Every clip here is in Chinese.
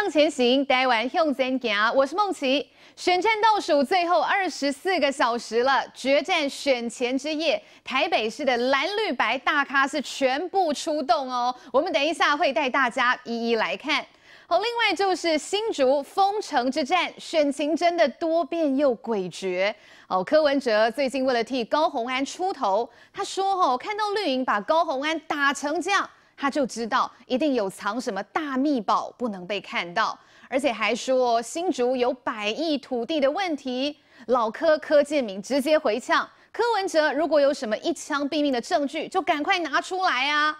向前行，台湾向前行，我是梦琪。选战倒数最后二十四个小时了，决战选前之夜，台北市的蓝绿白大咖是全部出动哦。我们等一下会带大家一一来看。好，另外就是新竹封城之战，选情真的多变又诡谲。哦，柯文哲最近为了替高红安出头，他说哦，看到绿营把高红安打成这样。他就知道一定有藏什么大秘宝不能被看到，而且还说新竹有百亿土地的问题。老柯柯建明直接回呛柯文哲，如果有什么一枪毙命的证据，就赶快拿出来啊！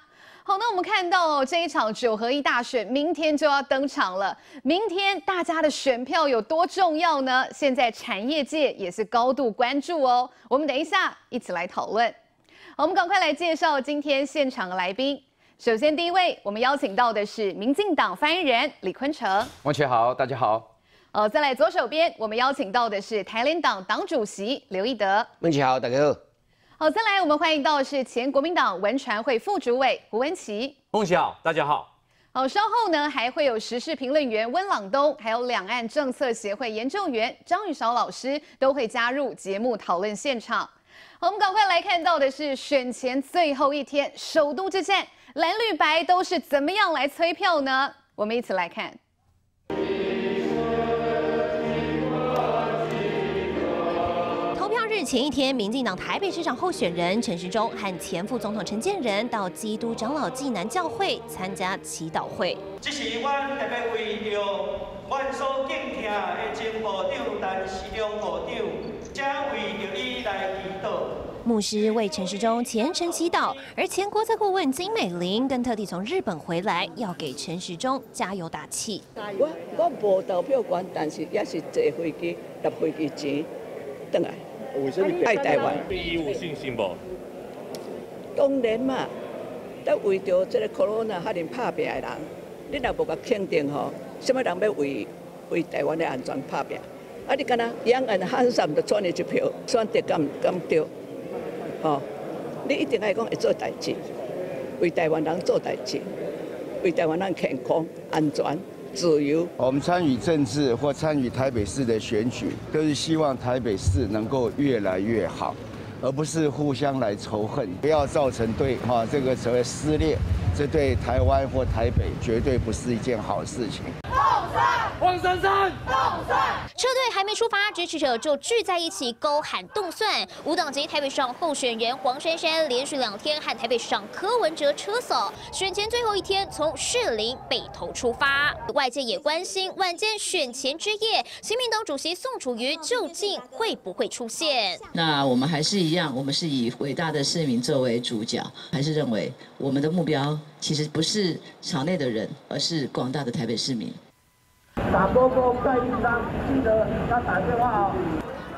好，那我们看到这一场九合一大选明天就要登场了，明天大家的选票有多重要呢？现在产业界也是高度关注哦。我们等一下一起来讨论。好，我们赶快来介绍今天现场的来宾。首先，第一位我们邀请到的是民进党发言人李坤成。王奇好，大家好。呃，再来左手边，我们邀请到的是台联党党主席刘益德。孟奇好，大家好。好，再来我们欢迎到是前国民党文传会副主委胡文琪。孟奇好，大家好。好，稍后呢还会有时事评论员温朗东，还有两岸政策协会研究员张宇韶老师都会加入节目讨论现场。我们赶快来看到的是选前最后一天，首都之战。蓝绿白都是怎么样来催票呢？我们一起来看。投票日前一天，民进党台北市长候选人陈时中和前副总统陈建仁到基督长老济南教会参加祈祷会。这是特别为着所敬听的部长、陈部长，正为着伊来祈祷。牧师为陈时中虔诚祈祷，而前国策顾问金美玲更特地从日本回来，要给陈时中加油打气。我我无投票但是也是坐飞机、搭飞机钱，等爱台湾？有信心不？当然嘛，为着这个哈林拍的人，你若肯定吼，什么人要为为台湾的安全拍啊，你一票，得敢敢对？哦，你一定要讲会做代事，为台湾人做代事，为台湾人健康、安全、自由。我们参与政治或参与台北市的选举，都是希望台北市能够越来越好，而不是互相来仇恨，不要造成对哈这个所谓撕裂，这对台湾或台北绝对不是一件好事情。黄珊珊动算，车队还没出发，支持者就聚在一起高喊动算。五党籍台北市长候选人黄珊珊连续两天和台北市长柯文哲车扫，选前最后一天从士林北投出发。外界也关心晚间选前之夜，新民党主席宋楚瑜究竟会不会出现？那我们还是一样，我们是以伟大的市民作为主角，还是认为我们的目标其实不是场内的人，而是广大的台北市民。把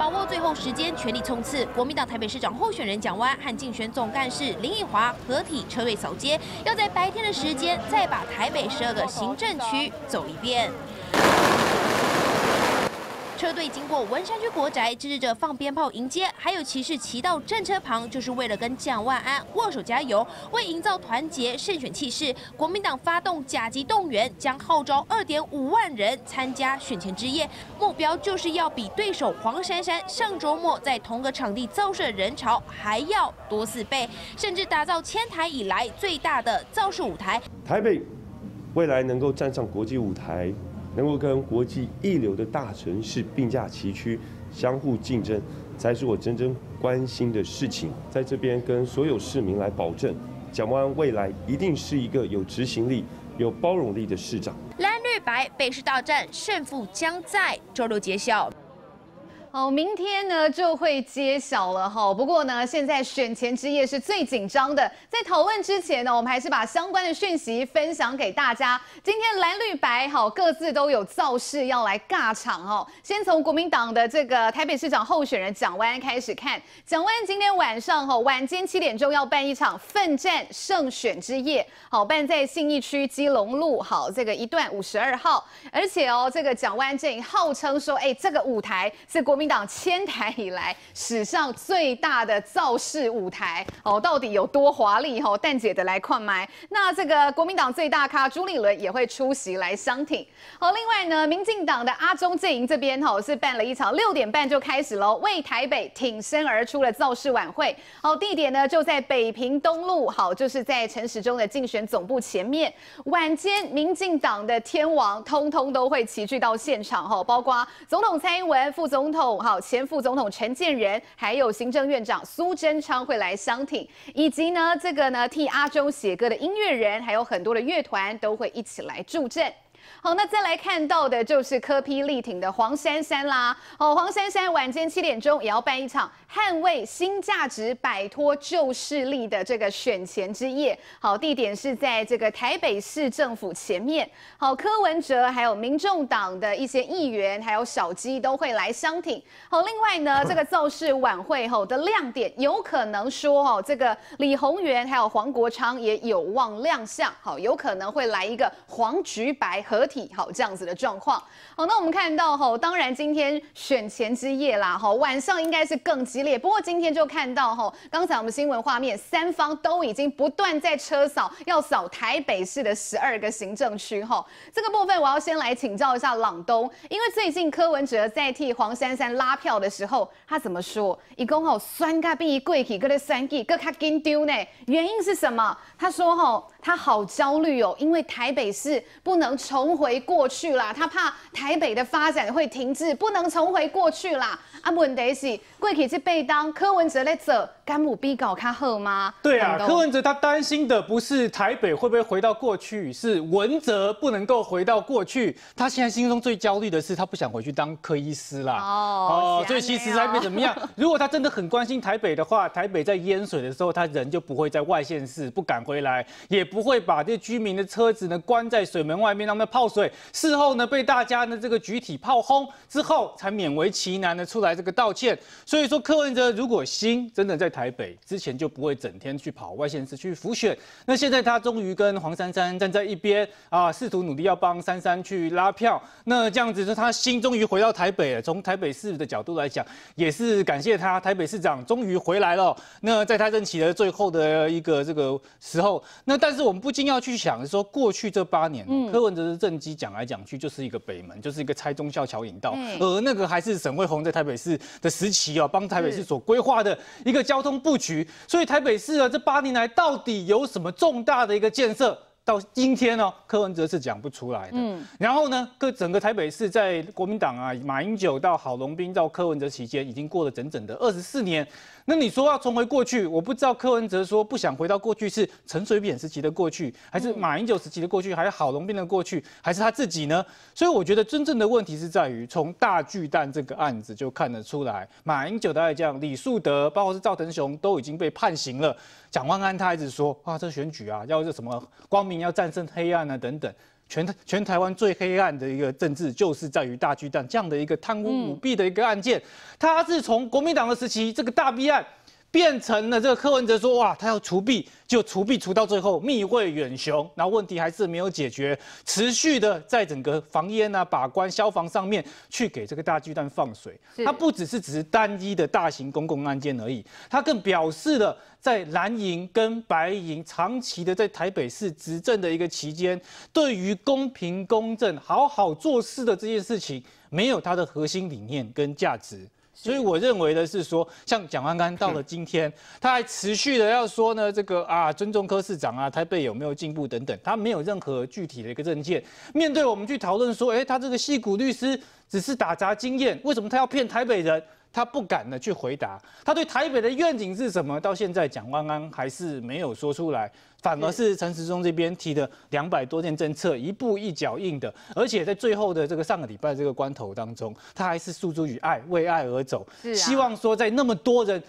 握最后时间，全力冲刺。国民党台北市长候选人蒋湾和竞选总干事林奕华合体车队扫街，要在白天的时间再把台北十二个行政区走一遍。车队经过文山区国宅，支持者放鞭炮迎接；还有骑士骑到战车旁，就是为了跟蒋万安握手加油。为营造团结胜选气势，国民党发动甲级动员，将号召二点五万人参加选前之夜，目标就是要比对手黄珊珊上周末在同个场地造势人潮还要多四倍，甚至打造千台以来最大的造势舞台。台北未来能够站上国际舞台。能够跟国际一流的大城市并驾齐驱，相互竞争，才是我真正关心的事情。在这边跟所有市民来保证，蒋万安未来一定是一个有执行力、有包容力的市长。蓝绿白北市大战，胜负将在周六揭晓。好，明天呢就会揭晓了哈。不过呢，现在选前之夜是最紧张的。在讨论之前呢，我们还是把相关的讯息分享给大家。今天蓝绿白好各自都有造势要来尬场哦。先从国民党的这个台北市长候选人蒋万开始看。蒋万今天晚上哈晚间七点钟要办一场奋战胜选之夜，好办在信义区基隆路好这个一段五十二号。而且哦，这个蒋万阵营号称说，哎，这个舞台是国。民党迁台以来史上最大的造势舞台哦，到底有多华丽哦？蛋姐的来矿麦。那这个国民党最大咖朱立伦也会出席来相挺。好，另外呢，民进党的阿中阵营这边哦是办了一场六点半就开始了为台北挺身而出的造势晚会。好，地点呢就在北平东路，好就是在陈时中的竞选总部前面。晚间民进党的天王通通都会齐聚到现场哦，包括总统蔡英文、副总统。好，前副总统陈建仁，还有行政院长苏贞昌会来相挺，以及呢，这个呢替阿中写歌的音乐人，还有很多的乐团都会一起来助阵。好，那再来看到的就是柯批力挺的黄珊珊啦。好，黄珊珊晚间七点钟也要办一场捍卫新价值、摆脱旧势力的这个选前之夜。好，地点是在这个台北市政府前面。好，柯文哲还有民众党的一些议员，还有小鸡都会来相挺。好，另外呢，这个造势晚会吼的亮点，有可能说哦，这个李宏源还有黄国昌也有望亮相。好，有可能会来一个黄橘白。合体好，这样子的状况。好，那我们看到哈，当然今天选前之夜啦，哈，晚上应该是更激烈。不过今天就看到哈，刚才我们新闻画面，三方都已经不断在车扫，要扫台北市的十二个行政区。哈，这个部分我要先来请教一下朗东，因为最近柯文哲在替黄珊珊拉票的时候，他怎么说？一共好三 G，一贵体各了三 G，各卡金丢呢？原因是什么？他说吼。他好焦虑哦，因为台北是不能重回过去啦，他怕台北的发展会停滞，不能重回过去啦。啊，问题是过去被当柯文哲在做，敢有比搞较好吗？对啊，柯文哲他担心的不是台北会不会回到过去，是文哲不能够回到过去。他现在心中最焦虑的是，他不想回去当柯医师啦。哦哦，以其实台北怎么样？如果他真的很关心台北的话，台北在淹水的时候，他人就不会在外县市，不敢回来也。不会把这居民的车子呢关在水门外面，让他们泡水。事后呢，被大家呢这个集体炮轰之后，才勉为其难的出来这个道歉。所以说，柯文哲如果心真的在台北，之前就不会整天去跑外县市去浮选。那现在他终于跟黄珊珊站在一边啊，试图努力要帮珊珊去拉票。那这样子，他心终于回到台北了。从台北市的角度来讲，也是感谢他台北市长终于回来了。那在他任期的最后的一个这个时候，那但是。我们不禁要去想，说过去这八年，柯文哲的政绩讲来讲去就是一个北门，就是一个拆中校桥引道，而那个还是沈惠虹在台北市的时期哦，帮台北市所规划的一个交通布局。所以台北市啊，这八年来到底有什么重大的一个建设？到今天呢，柯文哲是讲不出来的。嗯，然后呢，各整个台北市在国民党啊，马英九到郝龙斌到柯文哲期间，已经过了整整的二十四年。那你说要重回过去，我不知道柯文哲说不想回到过去是陈水扁时期的过去，还是马英九时期的过去，还是郝龙斌的过去，还是他自己呢？所以我觉得真正的问题是在于，从大巨蛋这个案子就看得出来，马英九的爱将李树德，包括是赵腾雄都已经被判刑了。蒋万安他一直说啊，这选举啊，要这什么光明。要战胜黑暗啊，等等，全全台湾最黑暗的一个政治，就是在于大巨蛋这样的一个贪污舞弊的一个案件，它是从国民党的时期这个大弊案。变成了这个柯文哲说，哇，他要除弊就除弊，除到最后密会远雄，那问题还是没有解决，持续的在整个防烟啊、把关消防上面去给这个大巨蛋放水。他不只是只是单一的大型公共案件而已，他更表示了在蓝营跟白营长期的在台北市执政的一个期间，对于公平公正、好好做事的这件事情，没有他的核心理念跟价值。所以我认为的是说，像蒋万安到了今天，他还持续的要说呢，这个啊，尊重柯市长啊，台北有没有进步等等，他没有任何具体的一个证件，面对我们去讨论说，哎，他这个戏骨律师只是打杂经验，为什么他要骗台北人？他不敢呢去回答，他对台北的愿景是什么？到现在，蒋万安还是没有说出来，反而是陈时中这边提的两百多件政策，一步一脚印的，而且在最后的这个上个礼拜这个关头当中，他还是诉诸于爱，为爱而走，希望说在那么多人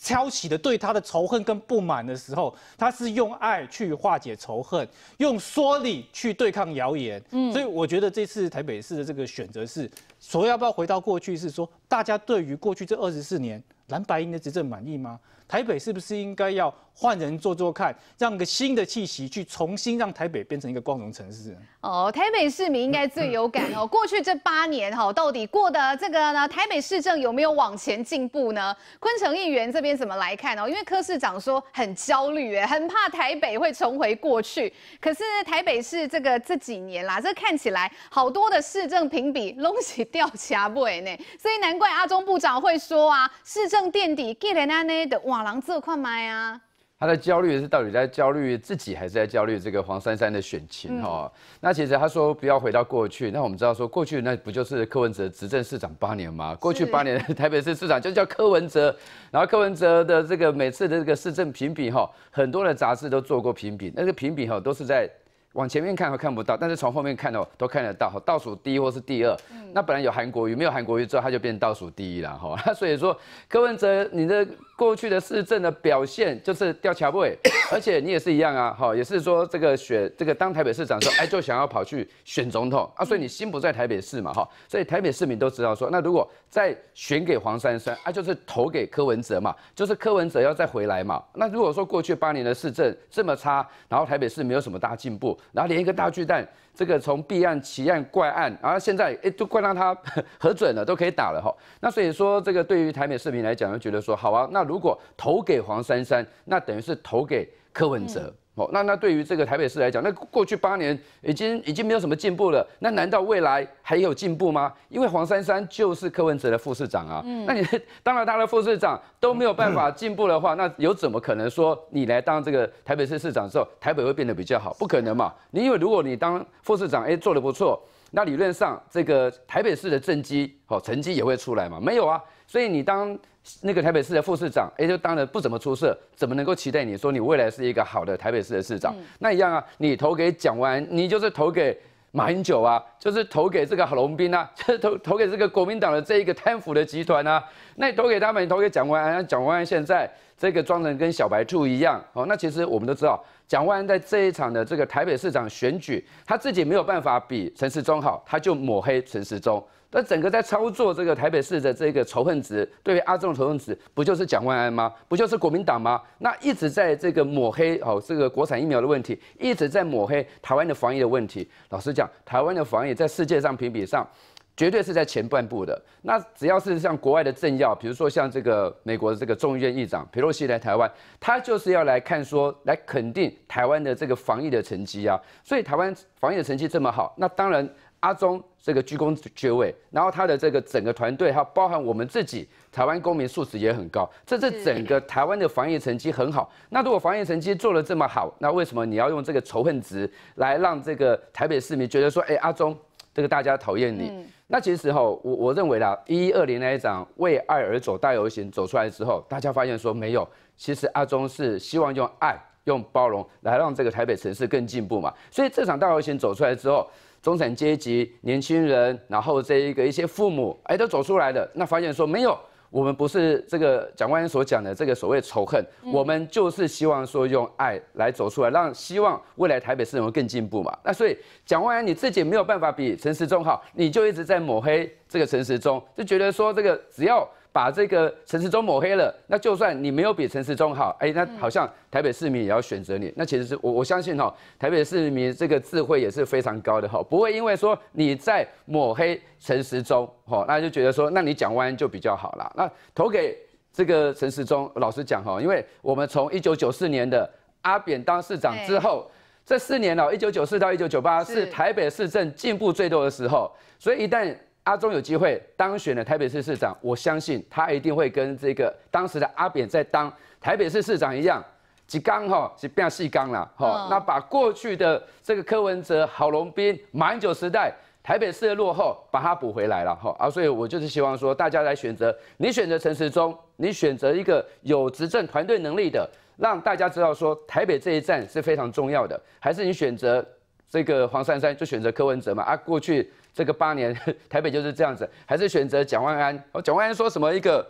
挑起的对他的仇恨跟不满的时候，他是用爱去化解仇恨，用说理去对抗谣言。嗯，所以我觉得这次台北市的这个选择是。所以要不要回到过去，是说大家对于过去这二十四年蓝白银的执政满意吗？台北是不是应该要换人做做看，让个新的气息去重新让台北变成一个光荣城市？哦，台北市民应该最有感哦。过去这八年哈，到底过的这个呢？台北市政有没有往前进步呢？昆城议员这边怎么来看呢？因为柯市长说很焦虑哎，很怕台北会重回过去。可是台北市这个这几年啦，这看起来好多的市政评比东西。掉下不呢，所以难怪阿中部长会说啊，市政垫底，get 呢的瓦郎这块麦啊。他的焦虑是到底在焦虑自己还是在焦虑这个黄珊珊的选情哈？那其实他说不要回到过去，那我们知道说过去那不就是柯文哲执政市长八年嘛？过去八年台北市市长就叫柯文哲，然后柯文哲的这个每次的这个市政评比哈，很多的杂志都做过评比，那个评比哈都是在往前面看都看不到，但是从后面看哦，都看得到哈，倒数第一或是第二。那本来有韩国瑜，没有韩国瑜之后，他就变倒数第一了哈。所以说，柯文哲你的过去的市政的表现就是掉桥位。而且你也是一样啊，哈，也是说这个选这个当台北市长说，哎，就想要跑去选总统啊，所以你心不在台北市嘛，哈，所以台北市民都知道说，那如果再选给黄珊珊，啊，就是投给柯文哲嘛，就是柯文哲要再回来嘛。那如果说过去八年的市政这么差，然后台北市没有什么大进步，然后连一个大巨蛋，这个从弊案、奇案、怪案，然后现在哎都怪到他 核准了，都可以打了哈。那所以说，这个对于台北市民来讲，就觉得说，好啊，那如果投给黄珊珊，那等于是投给。柯文哲哦，那那对于这个台北市来讲，那过去八年已经已经没有什么进步了，那难道未来还有进步吗？因为黄珊珊就是柯文哲的副市长啊，嗯，那你当了他的副市长都没有办法进步的话，那有怎么可能说你来当这个台北市市长之后，台北会变得比较好？不可能嘛！你以为如果你当副市长，哎，做的不错，那理论上这个台北市的政绩哦，成绩也会出来嘛？没有啊，所以你当。那个台北市的副市长，也就当然不怎么出色，怎么能够期待你说你未来是一个好的台北市的市长？那一样啊，你投给蒋万，你就是投给马英九啊，就是投给这个郝龙斌啊，就是投投给这个国民党的这一个贪腐的集团啊。那你投给他们，投给蒋万安，蒋万安现在这个装成跟小白兔一样哦。那其实我们都知道，蒋万安在这一场的这个台北市长选举，他自己没有办法比陈时中好，他就抹黑陈时中。那整个在操作这个台北市的这个仇恨值，对于阿中的仇恨值，不就是蒋万安吗？不就是国民党吗？那一直在这个抹黑，好这个国产疫苗的问题，一直在抹黑台湾的防疫的问题。老实讲，台湾的防疫在世界上评比上，绝对是在前半部的。那只要是像国外的政要，比如说像这个美国的这个众议院议长佩洛西来台湾，他就是要来看说，来肯定台湾的这个防疫的成绩啊。所以台湾防疫的成绩这么好，那当然。阿中这个居功就位，然后他的这个整个团队，还有包含我们自己，台湾公民素质也很高，这是整个台湾的防疫成绩很好。那如果防疫成绩做得这么好，那为什么你要用这个仇恨值来让这个台北市民觉得说，哎，阿中这个大家讨厌你？那其实哈，我我认为啦，一一二零那一场为爱而走大游行走出来之后，大家发现说没有，其实阿中是希望用爱、用包容来让这个台北城市更进步嘛。所以这场大游行走出来之后。中产阶级、年轻人，然后这一个一些父母，哎，都走出来了，那发现说没有，我们不是这个蒋万安所讲的这个所谓仇恨，我们就是希望说用爱来走出来，让希望未来台北市能更进步嘛。那所以蒋万安你自己没有办法比陈时中好，你就一直在抹黑这个陈时中，就觉得说这个只要。把这个陈时中抹黑了，那就算你没有比陈时中好，哎，那好像台北市民也要选择你。那其实是我我相信哈，台北市民这个智慧也是非常高的哈，不会因为说你在抹黑陈时中哈，那就觉得说那你讲完就比较好了。那投给这个陈时中，老实讲哈，因为我们从一九九四年的阿扁当市长之后，这四年哦，一九九四到一九九八是台北市政进步最多的时候，所以一旦阿中有机会当选了台北市市长，我相信他一定会跟这个当时的阿扁在当台北市市长一样，几刚哈是变细刚了哈，那把过去的这个柯文哲、郝龙斌、马英九时代台北市的落后把它补回来了哈啊，所以我就是希望说大家来选择，你选择陈时中，你选择一个有执政团队能力的，让大家知道说台北这一站是非常重要的，还是你选择这个黄珊珊就选择柯文哲嘛啊，过去。这个八年 台北就是这样子，还是选择蒋万安？哦，蒋万安说什么一个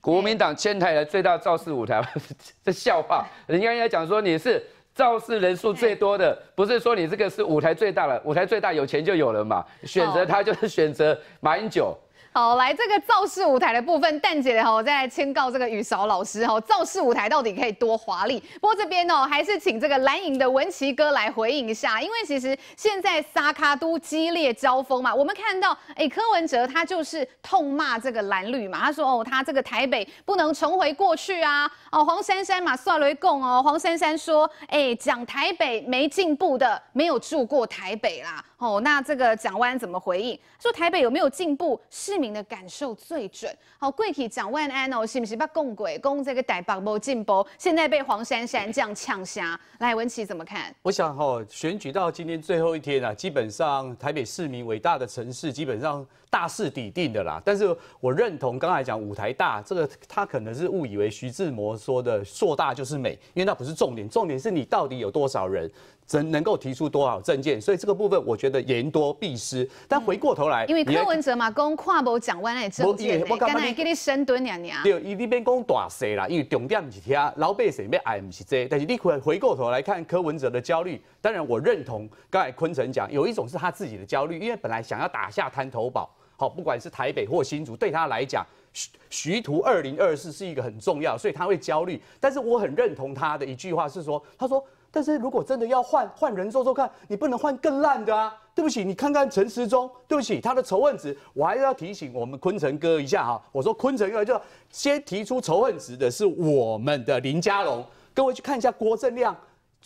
国民党迁台的最大造势舞台？这笑话！人家应该讲说你是造势人数最多的，不是说你这个是舞台最大了。舞台最大有钱就有了嘛？选择他就是选择马英九。好，来这个造势舞台的部分，蛋姐哈，我再来签告这个雨勺老师哈，造势舞台到底可以多华丽？不过这边哦，还是请这个蓝营的文琪哥来回应一下，因为其实现在沙卡都激烈交锋嘛，我们看到哎，柯文哲他就是痛骂这个蓝绿嘛，他说哦，他这个台北不能重回过去啊，哦黄珊珊嘛，算雷共哦，黄珊珊说哎，讲台北没进步的，没有住过台北啦。哦，那这个蒋万怎么回应？说台北有没有进步？市民的感受最准。好，贵体蒋万安哦，是不是把共轨、共这个台北无进步，现在被黄珊珊这样呛瞎。来，文琪怎么看？我想，哦，选举到今天最后一天了，基本上台北市民、伟大的城市，基本上大势已定的啦。但是我认同刚才讲舞台大，这个他可能是误以为徐志摩说的硕大就是美，因为那不是重点，重点是你到底有多少人。只能够提出多少证件，所以这个部分我觉得言多必失。但回过头来，因为柯文哲嘛，公跨步讲弯来真解。我刚才给你深蹲两年。对，你边公大势啦，因为重点是听老百姓，别爱不是这。但是你回回过头来看柯文哲的焦虑，当然我认同刚才昆城讲，有一种是他自己的焦虑，因为本来想要打下滩头堡，好，不管是台北或新竹，对他来讲，徐徐图二零二四是一个很重要，所以他会焦虑。但是我很认同他的一句话是说，他说。但是如果真的要换换人做做看，你不能换更烂的啊！对不起，你看看陈时中，对不起，他的仇恨值，我还要提醒我们昆城哥一下哈，我说昆城哥就先提出仇恨值的是我们的林家龙，各位去看一下郭正亮。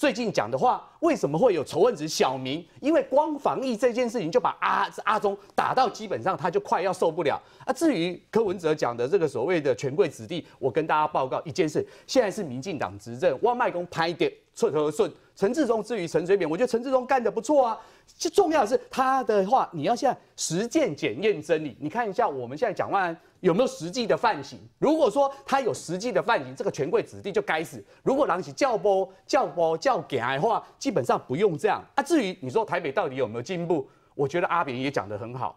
最近讲的话，为什么会有仇恨值？小明，因为光防疫这件事情，就把阿阿中打到基本上他就快要受不了。啊，至于柯文哲讲的这个所谓的权贵子弟，我跟大家报告一件事：现在是民进党执政，汪麦公拍点寸和顺，陈志忠至于陈水扁，我觉得陈志忠干的不错啊。最重要的是他的话，你要在实践检验真理，你看一下我们现在讲完。有没有实际的犯行？如果说他有实际的犯行，这个权贵子弟就该死。如果狼起教波、教波、教给的话，基本上不用这样。啊，至于你说台北到底有没有进步，我觉得阿扁也讲得很好。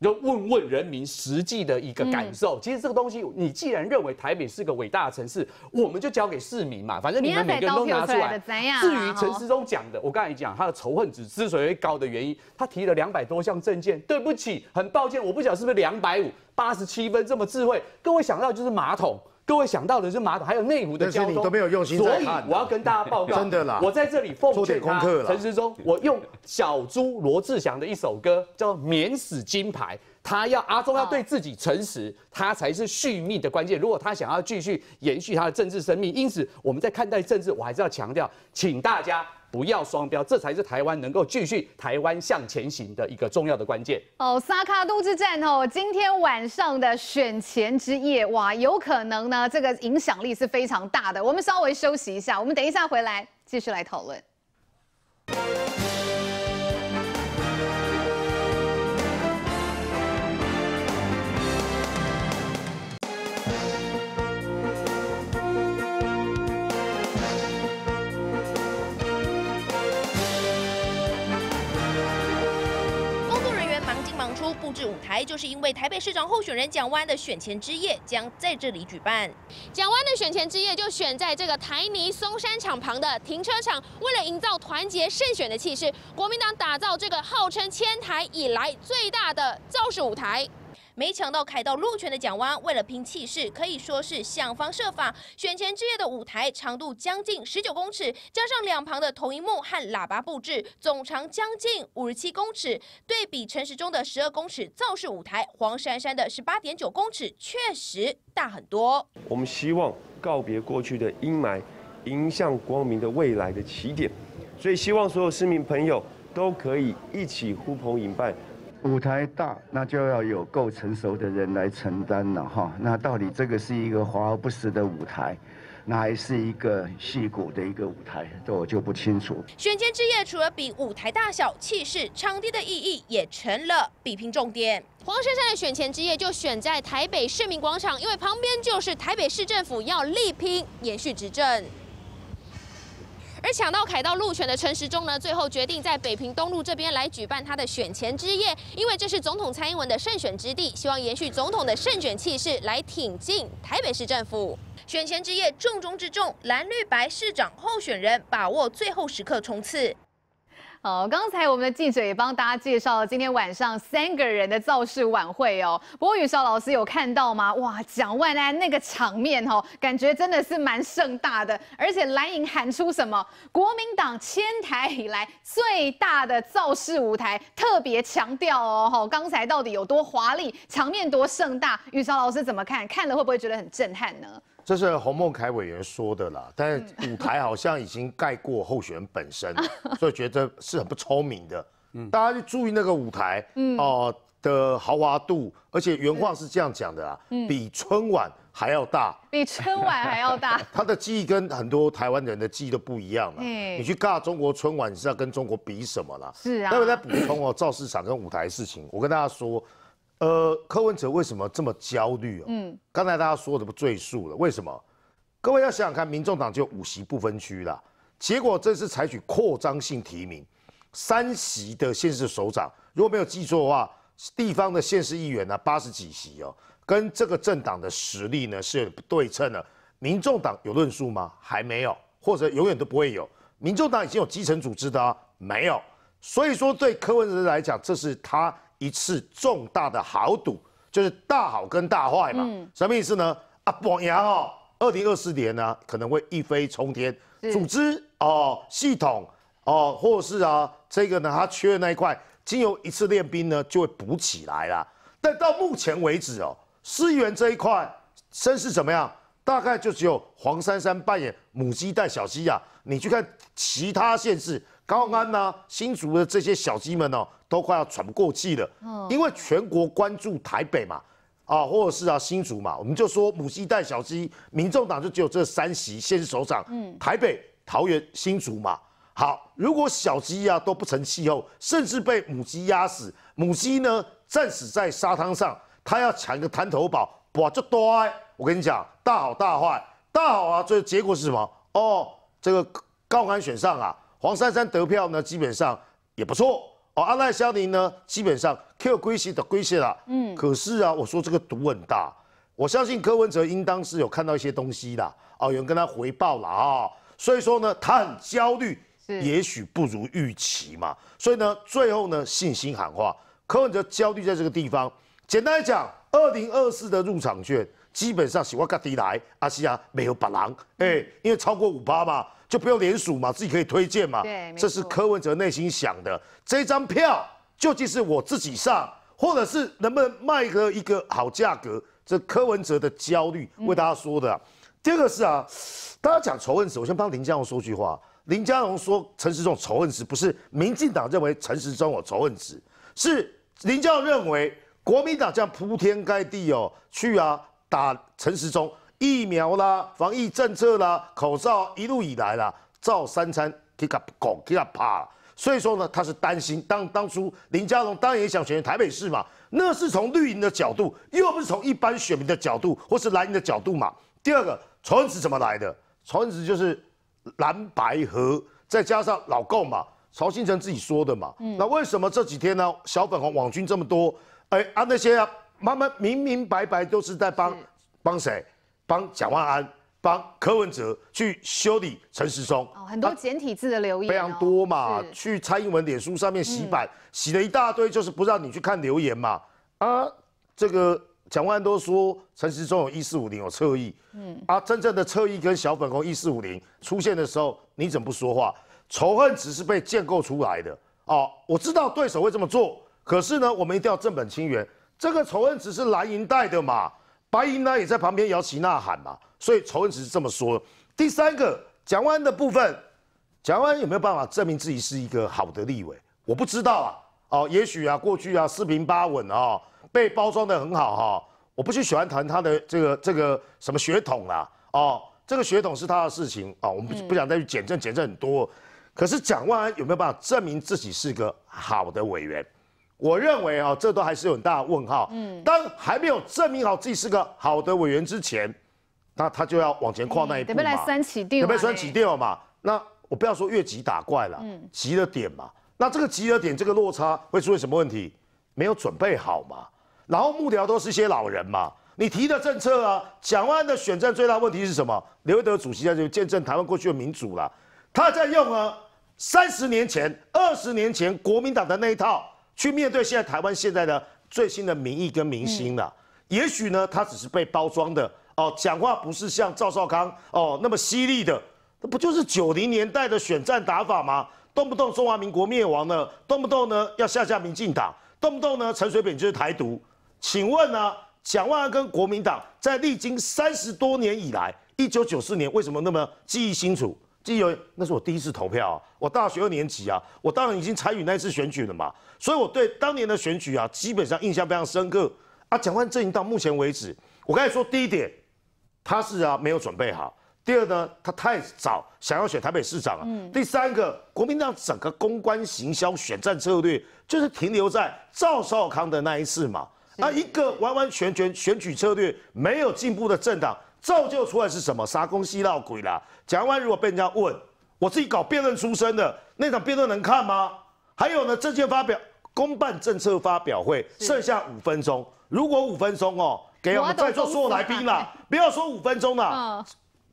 要问问人民实际的一个感受。其实这个东西，你既然认为台北是个伟大的城市，我们就交给市民嘛，反正你们每个人都拿出来。至于陈时中讲的，我刚才讲他的仇恨值之所以高的原因，他提了两百多项证件。对不起，很抱歉，我不晓得是不是两百五八十七分这么智慧。各位想到就是马桶。各位想到的是马桶，还有内湖的交通，都没有用心所以我要跟大家报告，真的啦，我在这里奉劝他，陈时中，我用小猪罗志祥的一首歌，叫《免死金牌》。他要阿忠要对自己诚实，他才是续命的关键。如果他想要继续延续他的政治生命，因此我们在看待政治，我还是要强调，请大家。不要双标，这才是台湾能够继续台湾向前行的一个重要的关键。哦，萨卡都之战哦，今天晚上的选前之夜哇，有可能呢，这个影响力是非常大的。我们稍微休息一下，我们等一下回来继续来讨论。布置舞台，就是因为台北市长候选人蒋万的选前之夜将在这里举办。蒋万的选前之夜就选在这个台泥松山厂旁的停车场，为了营造团结胜选的气势，国民党打造这个号称千台以来最大的造势舞台。没抢到凯道路权的蒋湾，为了拼气势，可以说是想方设法。选前之夜的舞台长度将近十九公尺，加上两旁的投影幕和喇叭布置，总长将近五十七公尺。对比陈时中的十二公尺造势舞台，黄珊珊的十八点九公尺确实大很多。我们希望告别过去的阴霾，迎向光明的未来的起点。所以希望所有市民朋友都可以一起呼朋引伴。舞台大，那就要有够成熟的人来承担了哈。那到底这个是一个华而不实的舞台，那还是一个戏骨的一个舞台？这我就不清楚。选前之夜，除了比舞台大小、气势、场地的意义，也成了比拼重点。黄珊珊的选前之夜就选在台北市民广场，因为旁边就是台北市政府，要力拼延续执政。而抢到凯道路权的陈时中呢，最后决定在北平东路这边来举办他的选前之夜，因为这是总统蔡英文的胜选之地，希望延续总统的胜选气势来挺进台北市政府。选前之夜重中之重，蓝绿白市长候选人把握最后时刻冲刺。哦，刚才我们的记者也帮大家介绍了今天晚上三个人的造势晚会哦。不过宇韶老师有看到吗？哇，蒋万安那个场面哦，感觉真的是蛮盛大的，而且蓝营喊出什么国民党迁台以来最大的造势舞台，特别强调哦。哈，刚才到底有多华丽，场面多盛大？宇韶老师怎么看？看了会不会觉得很震撼呢？这是洪孟凯委员说的啦，但是舞台好像已经盖过候选本身，所以觉得是很不聪明的。嗯，大家就注意那个舞台，嗯，哦的豪华度，而且原话是这样讲的啦，比春晚还要大，比春晚还要大。他的记忆跟很多台湾人的记忆都不一样了。你去尬中国春晚，你知道跟中国比什么啦？是啊。那我再补充哦，造市场跟舞台事情，我跟大家说。呃，柯文哲为什么这么焦虑啊？嗯，刚才大家说的不赘述了。为什么？各位要想想看，民众党就五席不分区啦，结果这次采取扩张性提名，三席的县市首长，如果没有记错的话，地方的县市议员呢八十几席哦，跟这个政党的实力呢是有不对称的。民众党有论述吗？还没有，或者永远都不会有。民众党已经有基层组织的，啊，没有。所以说，对柯文哲来讲，这是他。一次重大的豪赌，就是大好跟大坏嘛。什么意思呢？啊，榜牙哦，二零二四年呢可能会一飞冲天，组织哦、系统哦，或是啊，这个呢它缺的那一块，经由一次练兵呢就会补起来啦。但到目前为止哦，思源这一块，身势怎么样？大概就只有黄珊珊扮演母鸡带小鸡呀。你去看其他县市。高安呐，新竹的这些小鸡们哦，都快要喘不过气了。嗯。因为全国关注台北嘛，啊，或者是啊新竹嘛，我们就说母鸡带小鸡，民众党就只有这三席，先是首长，嗯，台北、桃园、新竹嘛。好，如果小鸡呀都不成气候，甚至被母鸡压死，母鸡呢战死在沙滩上，它要抢一个滩头堡，哇，就多哎！我跟你讲，大好大坏，大好啊，这结果是什么？哦，这个高安选上啊。黄珊珊得票呢，基本上也不错哦。阿赖肖林呢，基本上 Q 归西的归西啦。嗯，可是啊，我说这个赌很大。我相信柯文哲应当是有看到一些东西的哦，有人跟他回报了啊，所以说呢，他很焦虑，也许不如预期嘛。所以呢，最后呢，信心喊话，柯文哲焦虑在这个地方。简单来讲，二零二四的入场券基本上是我家迪来，阿西啊没有别狼，哎，因为超过五八嘛。就不用联署嘛，自己可以推荐嘛。对，这是柯文哲内心想的。这张票究竟是我自己上，或者是能不能卖一个一个好价格？这柯文哲的焦虑为大家说的。第二个是啊，大家讲仇恨值，我先帮林佳龙说句话。林佳龙说陈时中仇恨值不是民进党认为陈时中有仇恨值，是林佳龙认为国民党这样铺天盖地哦，去啊打陈时中。疫苗啦，防疫政策啦，口罩一路以来啦，照三餐，给他不供，给他趴。所以说呢，他是担心。当当初林佳龙当然也想选台北市嘛，那是从绿营的角度，又不是从一般选民的角度，或是蓝营的角度嘛。第二个，传恩怎么来的？传恩就是蓝白河，再加上老共嘛，曹新成自己说的嘛。嗯。那为什么这几天呢，小粉红网军这么多？哎啊，那些啊，妈妈明明白白都是在帮帮谁？帮蒋万安、帮柯文哲去修理陈时中，很多简体字的留言非常多嘛。去蔡英文脸书上面洗版，洗了一大堆，就是不让你去看留言嘛。啊，这个蒋万安都说陈时中有“一四五零”有侧翼，嗯，啊，真正的侧翼跟小粉红“一四五零”出现的时候，你怎么不说话？仇恨只是被建构出来的哦。我知道对手会这么做，可是呢，我们一定要正本清源。这个仇恨只是蓝营带的嘛。白营呢也在旁边摇旗呐喊嘛，所以仇只是这么说。第三个，蒋万安的部分，蒋万安有没有办法证明自己是一个好的立委？我不知道啊。哦，也许啊，过去啊，四平八稳啊，被包装的很好哈。我不去喜欢谈他的这个这个什么血统啊。哦，这个血统是他的事情啊，我们不不想再去减震减震很多。可是蒋万安有没有办法证明自己是个好的委员？我认为啊，这都还是有很大问号。嗯，当还没有证明好自己是个好的委员之前，那他就要往前跨那一步嘛。有没有三起调嘛？那我不要说越级打怪了，急的点嘛。那这个急的点，这个落差会出现什么问题？没有准备好嘛？然后幕僚都是一些老人嘛。你提的政策啊，蒋万的选战最大问题是什么？刘德主席在这见证台湾过去的民主了，他在用了三十年前、二十年前国民党的那一套。去面对现在台湾现在的最新的民意跟民心了，也许呢，他只是被包装的哦，讲话不是像赵少康哦那么犀利的，那不就是九零年代的选战打法吗？动不动中华民国灭亡呢，动不动呢要下架民进党，动不动呢陈水扁就是台独。请问呢，蒋万安跟国民党在历经三十多年以来，一九九四年为什么那么记忆清楚？记得那是我第一次投票，我大学二年级啊，我当然已经参与那次选举了嘛，所以我对当年的选举啊，基本上印象非常深刻啊。蒋万营到目前为止，我刚才说第一点，他是啊没有准备好；第二呢，他太早想要选台北市长了；第三个，国民党整个公关行销选战策略，就是停留在赵少康的那一次嘛，那一个完完全全选举策略没有进步的政党。造就出来是什么？啥公西闹鬼啦！蒋万如果被人家问，我自己搞辩论出身的那场辩论能看吗？还有呢，政策发表，公办政策发表会剩下五分钟，如果五分钟哦，给我们在座所有来宾啦，不要说五分钟啦，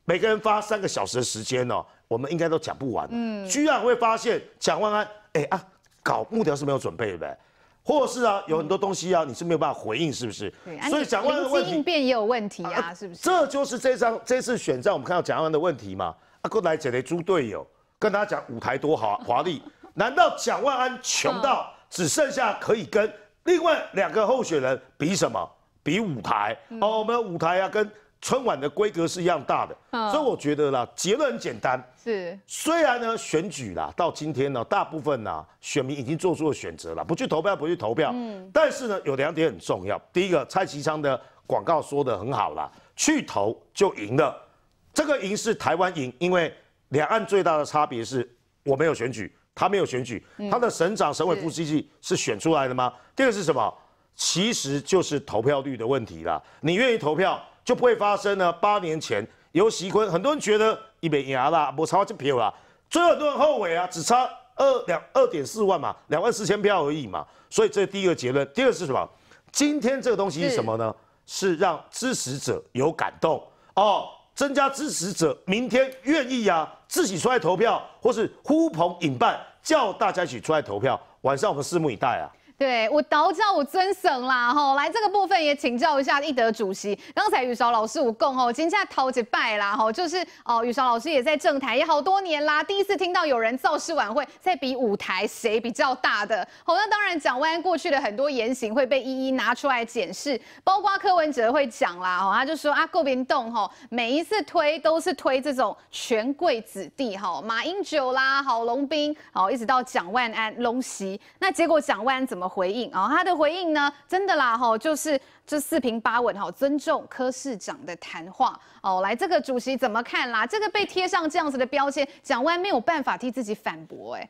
每个人发三个小时的时间哦，我们应该都讲不完。嗯，居然会发现蒋万安，哎啊，搞木条是没有准备的呗。或是啊，有很多东西啊，你是没有办法回应，是不是？对，所以蒋万安应变也有问题啊，是不是？这就是这张这次选战，我们看到蒋万安的问题嘛？啊，过来姐的猪队友，跟大家讲舞台多好 华丽。难道蒋万安穷到只剩下可以跟另外两个候选人比什么？比舞台？好，我们舞台啊，跟。春晚的规格是一样大的，所以我觉得啦，结论很简单。是，虽然呢，选举啦，到今天呢，大部分呢，选民已经做出了选择了，不去投票，不去投票。嗯。但是呢，有两点很重要。第一个，蔡其昌的广告说的很好啦，去投就赢了。这个赢是台湾赢，因为两岸最大的差别是，我没有选举，他没有选举，他的省长、省委副书记是选出来的吗？二个是什么？其实就是投票率的问题啦。你愿意投票？就不会发生呢。八年前尤其坤，很多人觉得一美牙啦，不差几票啦，最后很多人后悔啊，只差二两二点四万嘛，两万四千票而已嘛。所以这是第一个结论。第二个是什么？今天这个东西是什么呢？是让支持者有感动哦，增加支持者，明天愿意啊，自己出来投票，或是呼朋引伴，叫大家一起出来投票。晚上我们拭目以待啊。对我道教我尊神啦吼，来这个部分也请教一下一德主席。刚才雨韶老师我共吼，今天在讨起拜啦吼，就是哦羽绍老师也在政坛也好多年啦，第一次听到有人造势晚会，在比舞台谁比较大的。好，那当然蒋万安过去的很多言行会被一一拿出来检视，包括柯文哲会讲啦，哦他就说啊，郭宾栋吼，每一次推都是推这种权贵子弟哈，马英九啦、郝龙斌，好一直到蒋万安、龙袭，那结果蒋万安怎么？回应啊，他的回应呢，真的啦，吼，就是这四平八稳，哈，尊重柯市长的谈话，哦，来这个主席怎么看啦？这个被贴上这样子的标签，讲完没有办法替自己反驳，哎，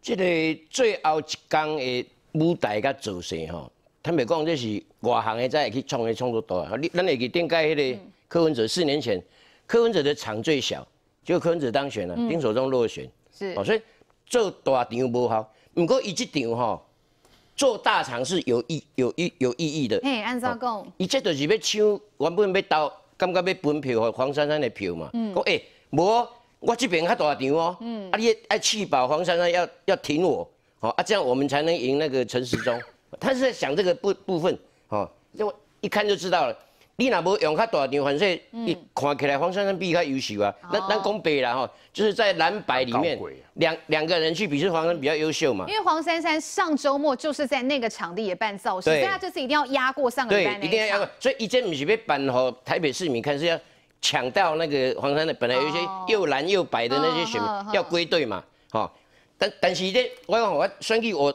这个最后一关的舞台该做谁？哈，坦白讲，这是外行的才会去创的，创作多。啊，你咱会去点解？那个柯文哲四年前，柯文哲的场最小，就柯文哲当选了，丁守中落选，是，哦，所以做大场无效。不过，伊这场，哈。做大厂是有意有意有意义的，嘿，安照共，一切都是要抢，原本要到刚刚要本票和黄珊珊的票嘛，嗯，我诶，无我这边较大场哦，嗯，啊你哎气饱黄珊珊要要挺我，好啊这样我们才能赢那个陈时中。他是在想这个部部分，好，就一看就知道了。你那无用较大场，反正一看起来黄珊珊比他优秀啊。那咱讲白了吼，就是在蓝白里面，两两个人去比，是黄珊比较优秀嘛？因为黄珊珊上周末就是在那个场地也办造势，所以他这次一定要压过上个礼对，一定要压过。所以以前不是被办好台北市民看，是要抢到那个黄珊的本来有一些又蓝又白的那些选民要归队嘛？吼，但但是咧，我我选举我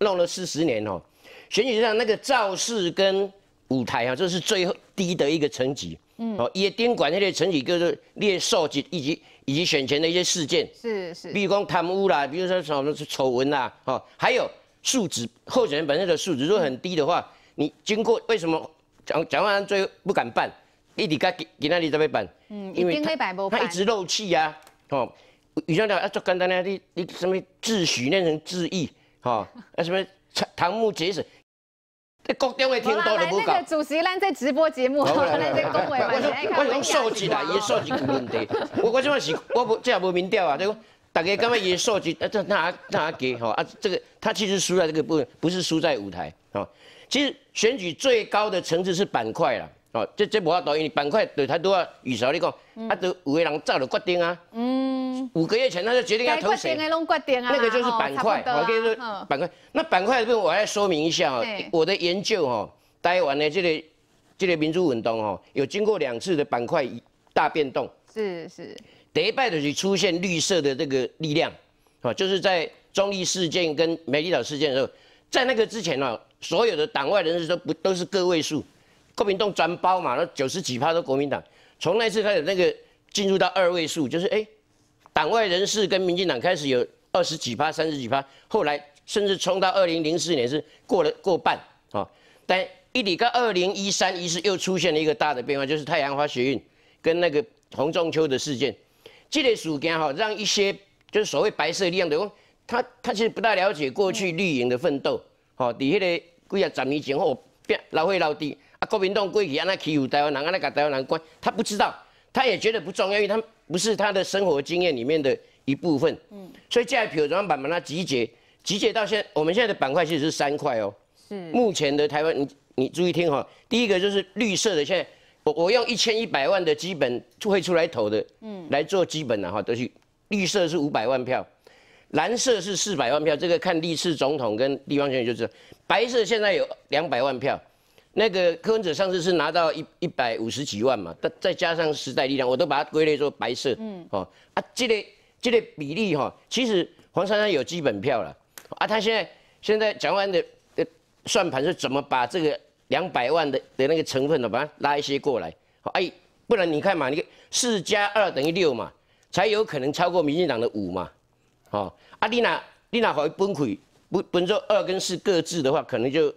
弄了四十年哦，选举上那个造势跟舞台啊，这是最低的一个层级。嗯，哦，一些监管那些层级，就是列受级，以及以及选前的一些事件，是是，比如讲贪污啦，比如说什么丑闻啦，哦，还有素质，候选人本身的素质，如果很低的话，你经过为什么讲讲完最后不敢办？一你该给给那里在办？嗯，一定黑不他一直漏气呀，哦，你说的啊，就简单的，你你什么自诩变成自溢，哦，啊什么堂堂目节省，你国中会听多你不来，个主席在直播节目，来在恭维嘛？我看我讲数据啦，伊的数据有问题。我我这是，我这也不明调啊。这个大家刚刚伊的数字，这那那给？哈啊，这个他其实输在这个部分，不是输在舞台。哈，其实选举最高的层次是板块了。哦，这这无法度，因为板块对太多预兆，你讲，啊，都有个人早就决定啊，嗯。五个月前他就决定要投谁，那个就是板块，我可以说板块。那板块这边我要说明一下哦，我的研究哦，台湾的这个这个民主运动哦，有经过两次的板块大变动，是是。迪拜的出现绿色的这个力量，啊，就是在中立事件跟美利岛事件的时候，在那个之前呢，所有的党外人士都不都是个位数。国民党专包嘛，那九十几趴都国民党。从那次开始，那个进入到二位数，就是哎，党外人士跟民进党开始有二十几趴、三十几趴，后来甚至冲到二零零四年是过了过半啊。但一到二零一三、一四又出现了一个大的变化，就是太阳花学运跟那个洪中秋的事件，这类事件哈，让一些就是所谓白色力量的，他他其实不大了解过去绿营的奋斗，好，底下的几啊十年前后，老会老弟。国民党过去啊，那欺负台湾人，那个台湾人关他不知道，他也觉得不重要，因为他不是他的生活经验里面的一部分。嗯，所以现在票转板把它集结，集结到现我们现在的板块其实是三块哦。是目前的台湾，你你注意听哈，第一个就是绿色的，现在我我用一千一百万的基本会出来投的，嗯，来做基本的哈，都是绿色是五百万票，蓝色是四百万票，这个看历次总统跟地方选举就知道。白色现在有两百万票。那个柯文哲上次是拿到一一百五十几万嘛，但再加上时代力量，我都把它归类做白色，嗯，哦，啊，这个这个比例哈，其实黄珊珊有基本票了，啊，他现在现在蒋万的的算盘是怎么把这个两百万的的那个成分呢，把它拉一些过来，好，哎，不然你看嘛，你四加二等于六嘛，才有可能超过民进党的五嘛，好，啊，丽娜丽娜会崩溃，不，本周二跟四各自的话，可能就。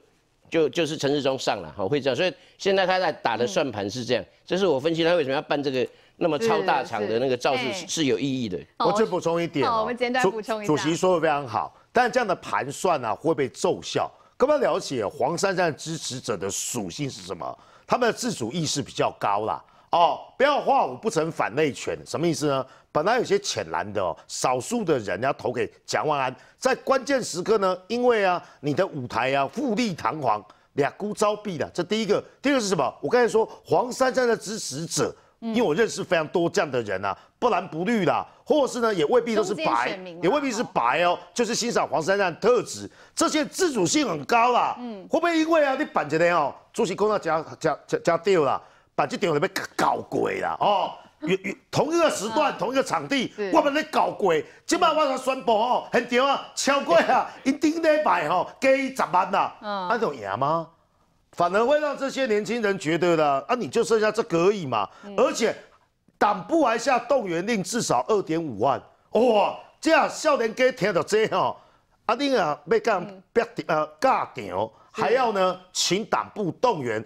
就就是陈志忠上了，好会这样，所以现在他在打的算盘是这样，这是我分析他为什么要办这个那么超大场的那个造势是有意义的。我再补充一点我们简单补充一主席说的非常好，但这样的盘算呢会被奏效。根本了解黄山山支持者的属性是什么？他们的自主意识比较高啦。哦，不要化武不成反内权，什么意思呢？本来有些浅蓝的哦，少数的人要投给蒋万安，在关键时刻呢，因为啊，你的舞台啊，富丽堂皇，两孤招毕了。这第一个，第二个是什么？我刚才说黄珊珊的支持者，因为我认识非常多这样的人啊，不蓝不绿啦，或是呢，也未必都是白，也未必是白哦，就是欣赏黄珊珊的特质，这些自主性很高啦。嗯，会不会因为啊，你板着脸哦，主席公道加加加掉了，板这我，里面搞鬼啦哦？与与同一个时段、同一个场地，我们咧搞鬼，即摆我才宣布吼，很对啊，超过啊，一定礼拜吼加十万呐。嗯，安怎吗？反而会让这些年轻人觉得呢，啊，你就剩下这可以嘛？而且，党部还下动员令，至少二点五万。哇，这样少年家听到这吼，啊，你啊要干别点呃尬场，还要呢，请党部动员，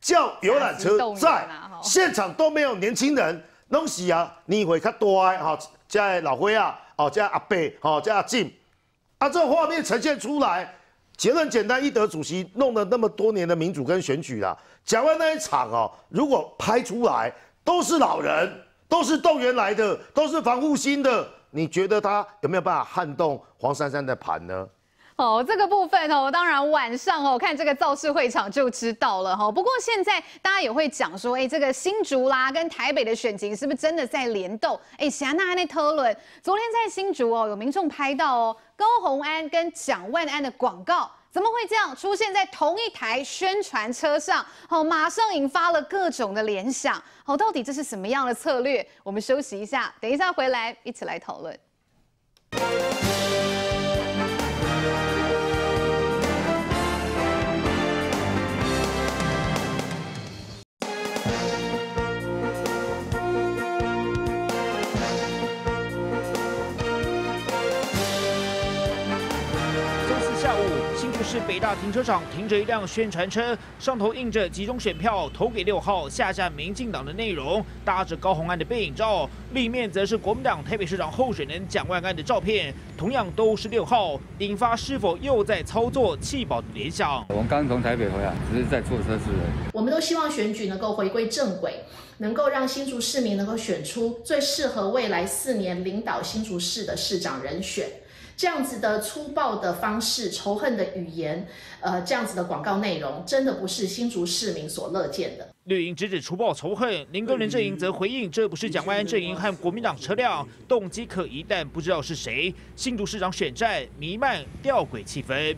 叫游览车在现场都没有年轻人。拢是啊，年岁较大，吼，加老伙啊，好，加阿伯，吼，加阿婶，啊，这画面呈现出来，结论简单，一德主席弄了那么多年的民主跟选举啦，讲完那一场哦，如果拍出来，都是老人，都是动员来的，都是防护心的，你觉得他有没有办法撼动黄珊珊的盘呢？哦，这个部分哦，当然晚上哦，看这个造势会场就知道了哈。不过现在大家也会讲说，哎，这个新竹啦跟台北的选情是不是真的在联动？哎，霞娜阿内特伦昨天在新竹哦，有民众拍到哦，高红安跟蒋万安的广告怎么会这样出现在同一台宣传车上？好，马上引发了各种的联想。好，到底这是什么样的策略？我们休息一下，等一下回来一起来讨论。是北大停车场停着一辆宣传车，上头印着集中选票投给六号下站民进党的内容，搭着高红安的背影照，另一面则是国民党台北市长候选人蒋万安的照片，同样都是六号，引发是否又在操作弃保的联想。我们刚从台北回来，只是在坐车人。我们都希望选举能够回归正轨，能够让新竹市民能够选出最适合未来四年领导新竹市的市长人选。这样子的粗暴的方式、仇恨的语言，呃，这样子的广告内容，真的不是新竹市民所乐见的。绿营直指出暴仇恨，林根人阵营则回应，这不是蒋万安阵营和国民党车辆，动机可疑，但不知道是谁。新竹市长选战弥漫吊诡气氛。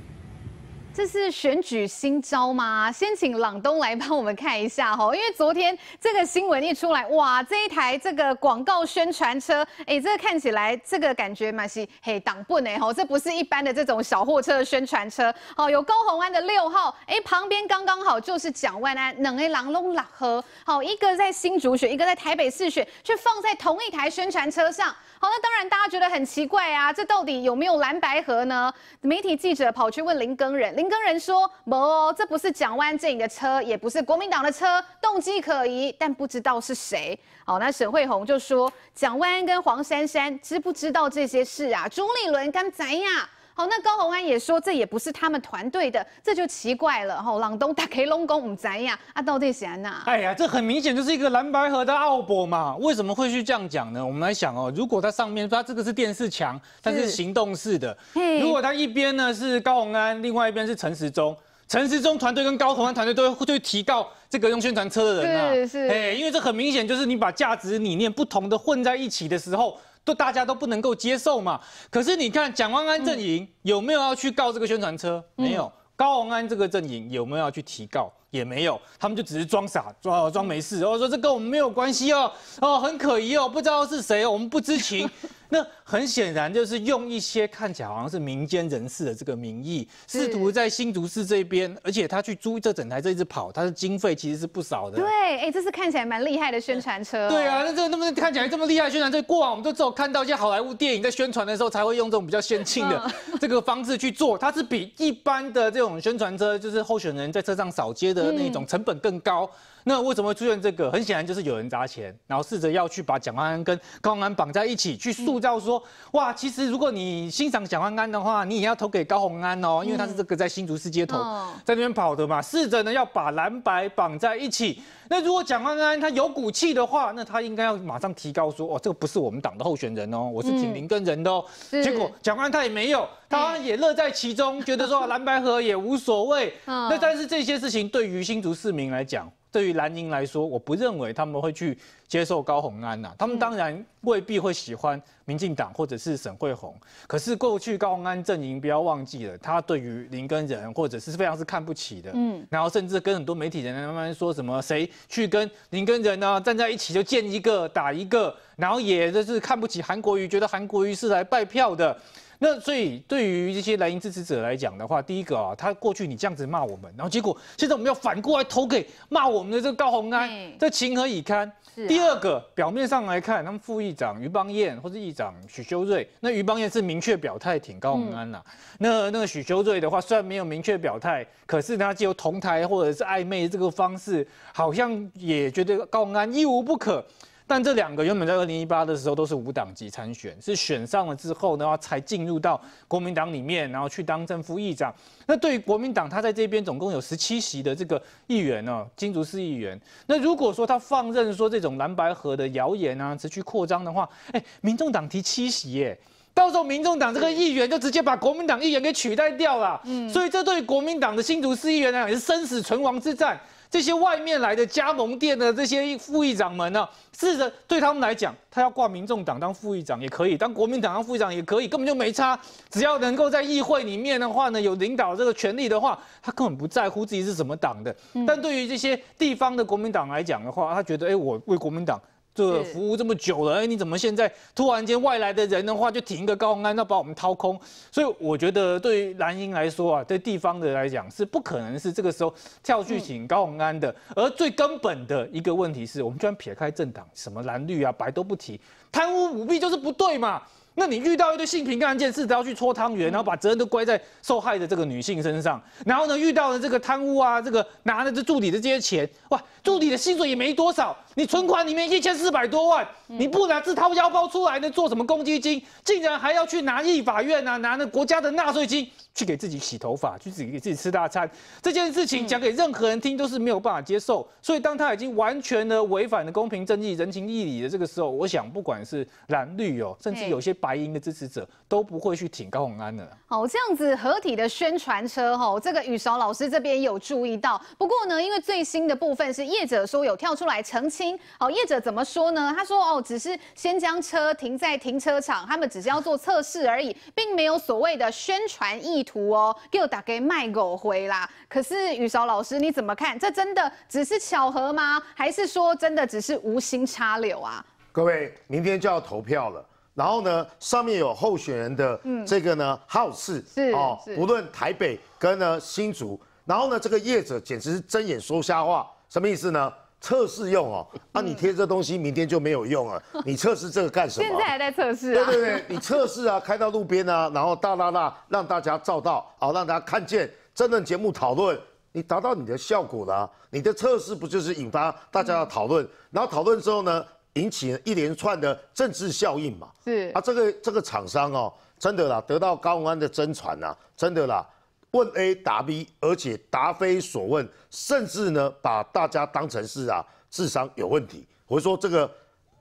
这是选举新招吗？先请朗东来帮我们看一下哈，因为昨天这个新闻一出来，哇，这一台这个广告宣传车，哎，这个看起来这个感觉嘛是嘿挡不呢哈，这不是一般的这种小货车宣传车好，有高雄安的六号，哎，旁边刚刚好就是蒋万安冷哎朗东朗河，好一个在新竹选，一个在台北市选，却放在同一台宣传车上，好，那当然大家觉得很奇怪啊，这到底有没有蓝白河呢？媒体记者跑去问林更仁。跟人说，某这不是蒋万正的车，也不是国民党的车，动机可疑，但不知道是谁。好，那沈惠虹就说，蒋万跟黄珊珊知不知道这些事啊？朱立伦跟们怎样？好，那高洪安也说，这也不是他们团队的，这就奇怪了。吼，朗东打给龙我五宅呀，啊，到底是哪？哎呀，这很明显就是一个蓝白河的奥博嘛，为什么会去这样讲呢？我们来想哦，如果他上面他这个是电视墙，但是行动式的，如果他一边呢是高洪安，另外一边是陈时中，陈时中团队跟高洪安团队都会会提到这个用宣传车的人啊，是是，哎，因为这很明显就是你把价值理念不同的混在一起的时候。都大家都不能够接受嘛，可是你看蒋万安阵营有没有要去告这个宣传车？没有，高宏安这个阵营有没有要去提告？也没有，他们就只是装傻，装装没事。我说这跟我们没有关系哦，哦，很可疑哦，不知道是谁哦，我们不知情。那很显然就是用一些看起来好像是民间人士的这个名义，试图在新竹市这边，而且他去租这整台这一直跑，他的经费其实是不少的。对，哎，这是看起来蛮厉害的宣传车。对啊，那这那么看起来这么厉害宣传车，过往我们都只有看到一些好莱坞电影在宣传的时候才会用这种比较先进的这个方式去做，它是比一般的这种宣传车，就是候选人在车上扫街的。那种成本更高。那为什么会出现这个？很显然就是有人砸钱，然后试着要去把蒋万安跟高虹安绑在一起，去塑造说，哇，其实如果你欣赏蒋万安的话，你也要投给高洪安哦，因为他是这个在新竹市街头在那边跑的嘛，试着呢要把蓝白绑在一起。那如果蒋万安他有骨气的话，那他应该要马上提高说，哦，这个不是我们党的候选人哦，我是挺林跟人的。结果蒋万安他也没有，他也乐在其中，觉得说蓝白河也无所谓。那但是这些事情对于新竹市民来讲。对于蓝营来说，我不认为他们会去。接受高红安呐，他们当然未必会喜欢民进党或者是沈惠红，可是过去高宏安阵营不要忘记了，他对于林根人或者是非常是看不起的。嗯，然后甚至跟很多媒体人慢慢说什么谁去跟林根人呢站在一起就见一个打一个，然后也就是看不起韩国瑜，觉得韩国瑜是来拜票的。那所以对于这些蓝营支持者来讲的话，第一个啊，他过去你这样子骂我们，然后结果现在我们要反过来投给骂我们的这个高红安，这情何以堪？是。第二个表面上来看，他们副议长于邦彦或者议长许修睿，那于邦彦是明确表态挺高鸿安呐。那那个许修睿的话，虽然没有明确表态，可是他就同台或者是暧昧这个方式，好像也觉得高鸿安一无不可。但这两个原本在二零一八的时候都是无党籍参选，是选上了之后呢，才进入到国民党里面，然后去当正副议长。那对于国民党，他在这边总共有十七席的这个议员呢，金竹市议员。那如果说他放任说这种蓝白河的谣言啊持续扩张的话，哎，民众党提七席耶，到时候民众党这个议员就直接把国民党议员给取代掉了。嗯，所以这对国民党的新竹市议员来讲，也是生死存亡之战。这些外面来的加盟店的这些副议长们呢，事实上对他们来讲，他要挂民众党当副议长也可以，当国民党当副议长也可以，根本就没差。只要能够在议会里面的话呢，有领导这个权利的话，他根本不在乎自己是什么党的。但对于这些地方的国民党来讲的话，他觉得，哎，我为国民党。做服务这么久了，哎，你怎么现在突然间外来的人的话就停一个高宏安，那把我们掏空？所以我觉得对于蓝营来说啊，在地方的来讲是不可能是这个时候跳去请高宏安的。而最根本的一个问题是，我们居然撇开政党什么蓝绿啊，白都不提，贪污舞弊就是不对嘛。那你遇到一堆性平干件事，都要去搓汤圆，然后把责任都归在受害的这个女性身上。然后呢，遇到了这个贪污啊，这个拿着这助理的这些钱，哇，助理的薪水也没多少，你存款里面一千四百多万，你不拿自掏腰包出来呢，做什么公积金？竟然还要去拿立法院啊，拿那国家的纳税金去给自己洗头发，去自己给自己吃大餐，这件事情讲给任何人听都是没有办法接受。所以，当他已经完全的违反了公平正义、人情义理的这个时候，我想不管是蓝绿哦，甚至有些。白银的支持者都不会去挺高永安的。哦，这样子合体的宣传车，吼，这个宇韶老师这边有注意到。不过呢，因为最新的部分是业者说有跳出来澄清。哦，业者怎么说呢？他说，哦，只是先将车停在停车场，他们只是要做测试而已，并没有所谓的宣传意图哦。给我打给卖狗回啦。可是宇韶老师你怎么看？这真的只是巧合吗？还是说真的只是无心插柳啊？各位，明天就要投票了。然后呢，上面有候选人的这个呢，好事是哦，不论台北跟呢新竹。然后呢，这个业者简直是睁眼说瞎话，什么意思呢？测试用哦，那你贴这东西，明天就没有用了。你测试这个干什么？现在还在测试。对对对，你测试啊，开到路边啊，然后大啦啦，让大家照到，好让大家看见。真正节目讨论，你达到你的效果了。你的测试不就是引发大家的讨论？然后讨论之后呢？引起一连串的政治效应嘛？是啊，这个这个厂商哦，真的啦，得到高文安的真传呐，真的啦，问 A 答 B，而且答非所问，甚至呢，把大家当成是啊，智商有问题，我说这个，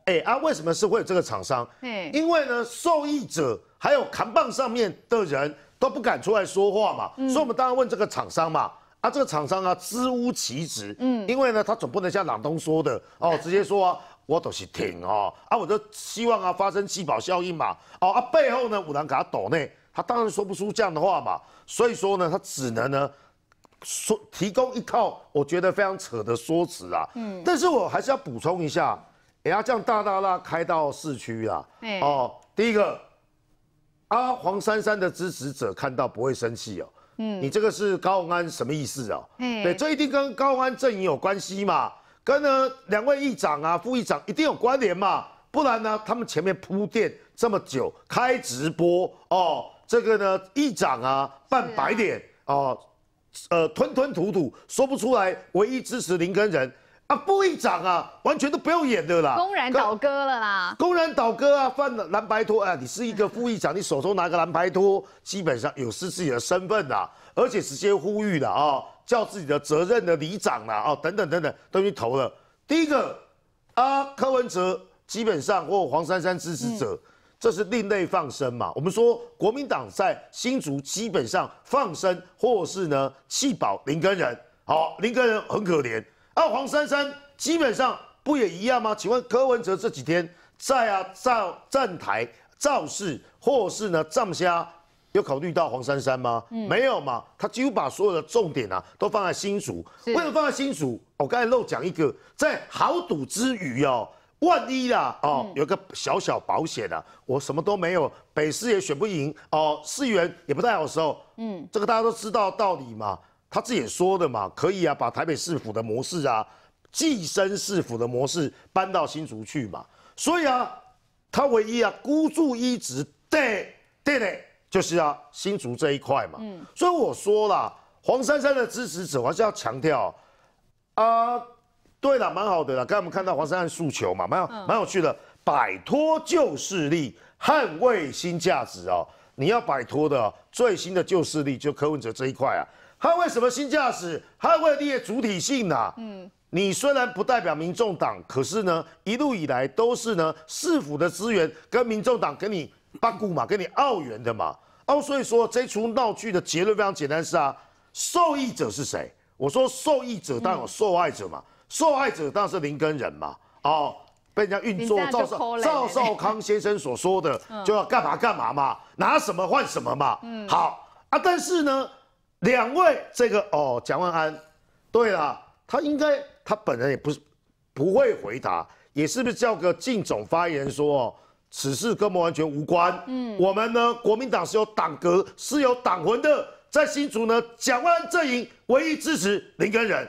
哎啊，为什么是会有这个厂商？嗯，因为呢，受益者还有扛棒上面的人都不敢出来说话嘛，所以我们当然问这个厂商嘛，啊，这个厂商啊，知吾其职，嗯，因为呢，他总不能像朗东说的哦，直接说啊。我都是挺哦，啊，我就希望啊发生气泡效应嘛，哦，啊背后呢五郎给他抖呢，他当然说不出这样的话嘛，所以说呢，他只能呢说提供一套我觉得非常扯的说辞啊。嗯。但是我还是要补充一下，人家这样大大大开到市区啦，哎，哦，第一个，啊黄珊珊的支持者看到不会生气哦，嗯，你这个是高安什么意思啊？对，这一定跟高安阵营有关系嘛。跟呢两位议长啊、副议长一定有关联嘛，不然呢，他们前面铺垫这么久，开直播哦，这个呢，议长啊扮白点哦，呃吞吞吐吐说不出来，唯一支持林根人啊，副议长啊完全都不用演的啦，公然倒戈了啦，公然倒戈啊，犯了蓝白拖啊，你是一个 副议长，你手中拿个蓝白拖，基本上有失自己的身份呐，而且直接呼吁的啊。叫自己的责任的里长啦，哦，等等等等，都去投了。第一个啊，柯文哲基本上或黄珊珊支持者，这是另类放生嘛？我们说国民党在新竹基本上放生，或是呢弃保林根人，好，林根人很可怜。啊，黄珊珊基本上不也一样吗？请问柯文哲这几天在啊站站台造势，或是呢站下？有考虑到黄珊珊吗？没有嘛，他几乎把所有的重点啊，都放在新竹。为了放在新竹，我刚才漏讲一个，在豪赌之余哦，万一啦哦，有个小小保险啊，我什么都没有，北市也选不赢哦，市员也不太好的时候，嗯，这个大家都知道道理嘛，他自己也说的嘛，可以啊，把台北市府的模式啊，寄生市府的模式搬到新竹去嘛，所以啊，他唯一啊孤注一掷，对对的。就是啊，新竹这一块嘛，嗯，所以我说啦，黄珊珊的支持者还是要强调，啊，对了，蛮好的了。刚才我们看到黄珊珊诉求嘛，蛮有蛮有趣的，摆脱旧势力，捍卫新价值哦。你要摆脱的最新的旧势力就柯文哲这一块啊，捍卫什么新价值？捍卫你的主体性呐，嗯，你虽然不代表民众党，可是呢，一路以来都是呢，市府的资源跟民众党跟你。八股嘛，跟你澳元的嘛，哦，所以说这出闹剧的结论非常简单，是啊，受益者是谁？我说受益者当然有受害者嘛，受害者当然是林根人嘛，哦，被人家运作，赵少赵少康先生所说的 就要干嘛干嘛嘛，拿什么换什么嘛，嗯，好啊，但是呢，两位这个哦，蒋万安，对了，他应该他本人也不是不会回答，也是不是叫个靳总发言说？此事跟我们完全无关。嗯，我们呢，国民党是有党格、是有党魂的，在新竹呢，蒋万阵营唯一支持林根人，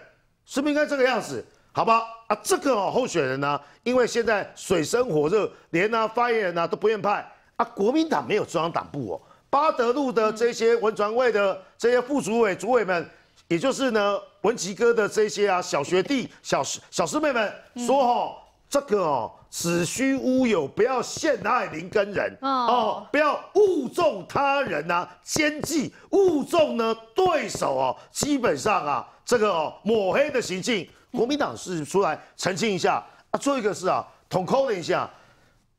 是不是应该这个样子？好吧，啊，这个哦，候选人呢，因为现在水深火热，连呐发言人呐都不愿派啊，国民党没有中央党部哦，巴德路的这些文传位的这些副主委、主委们，也就是呢文奇哥的这些啊小学弟、小师、小师妹们说哦，这个哦。子虚乌有，不要陷害林根人哦，不要误中他人啊，奸计误中呢对手哦，基本上啊，这个抹黑的行径，国民党是出来澄清一下啊。最后一个是啊，捅空了一下，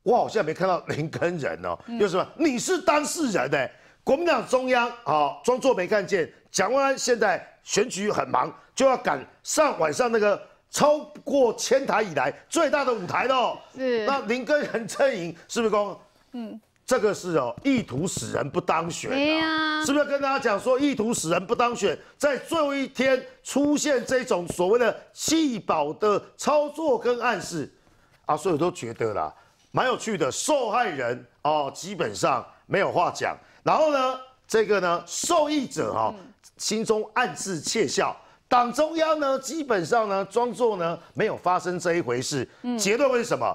我好像没看到林根人哦，有什么你是当事人呢？国民党中央啊，装作没看见。蒋万安现在选举很忙，就要赶上晚上那个。超过千台以来最大的舞台喽，是那林根人阵营是不是公？嗯，这个是哦意图使人不当选，是不是跟大家讲说意图使人不当选，在最后一天出现这种所谓的弃保的操作跟暗示，啊，所以我都觉得啦蛮有趣的，受害人哦基本上没有话讲，然后呢这个呢受益者哦心中暗自窃笑。党中央呢，基本上呢，装作呢没有发生这一回事。结论为什么？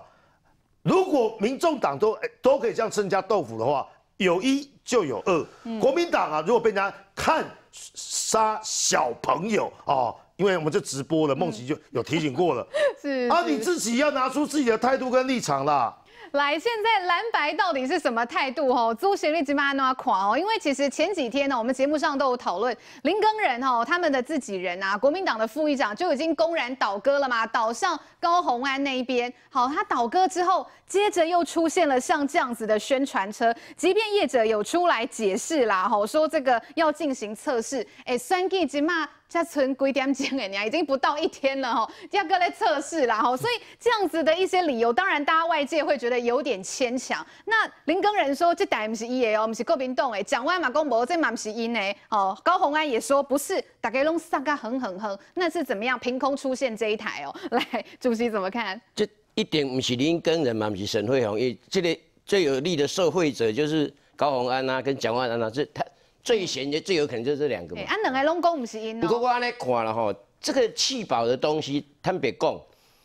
如果民众党都都可以吃人家豆腐的话，有一就有二。国民党啊，如果被人家看杀小朋友啊，因为我们就直播了，梦琪就有提醒过了。是，啊，你自己要拿出自己的态度跟立场啦。来，现在蓝白到底是什么态度？吼，租学立只骂那垮哦，因为其实前几天呢，我们节目上都有讨论林耕人哦，他们的自己人呐，国民党的副议长就已经公然倒戈了嘛，倒向高鸿安那一边。好，他倒戈之后，接着又出现了像这样子的宣传车，即便业者有出来解释啦，吼，说这个要进行测试，哎，酸鸡只嘛。加存几点钟来，你家已经不到一天了哈，第二个在测试啦哈，所以这样子的一些理由，当然大家外界会觉得有点牵强。那林根人说这台不是伊的哦，不是高明栋哎，蒋万玛公博这嘛不是因呢哦。高红安也说不是，大家拢上咖哼哼哼，那是怎么样凭空出现这一台哦？来，主席怎么看？这一定不是林根人嘛，不是沈惠雄，这个最有力的受贿者就是高红安呐，跟蒋万安呐，这他。最悬的、最有可能就是这两个嘛。啊，两个讲不是因、过我安尼看了吼，这个弃保的东西，坦白讲，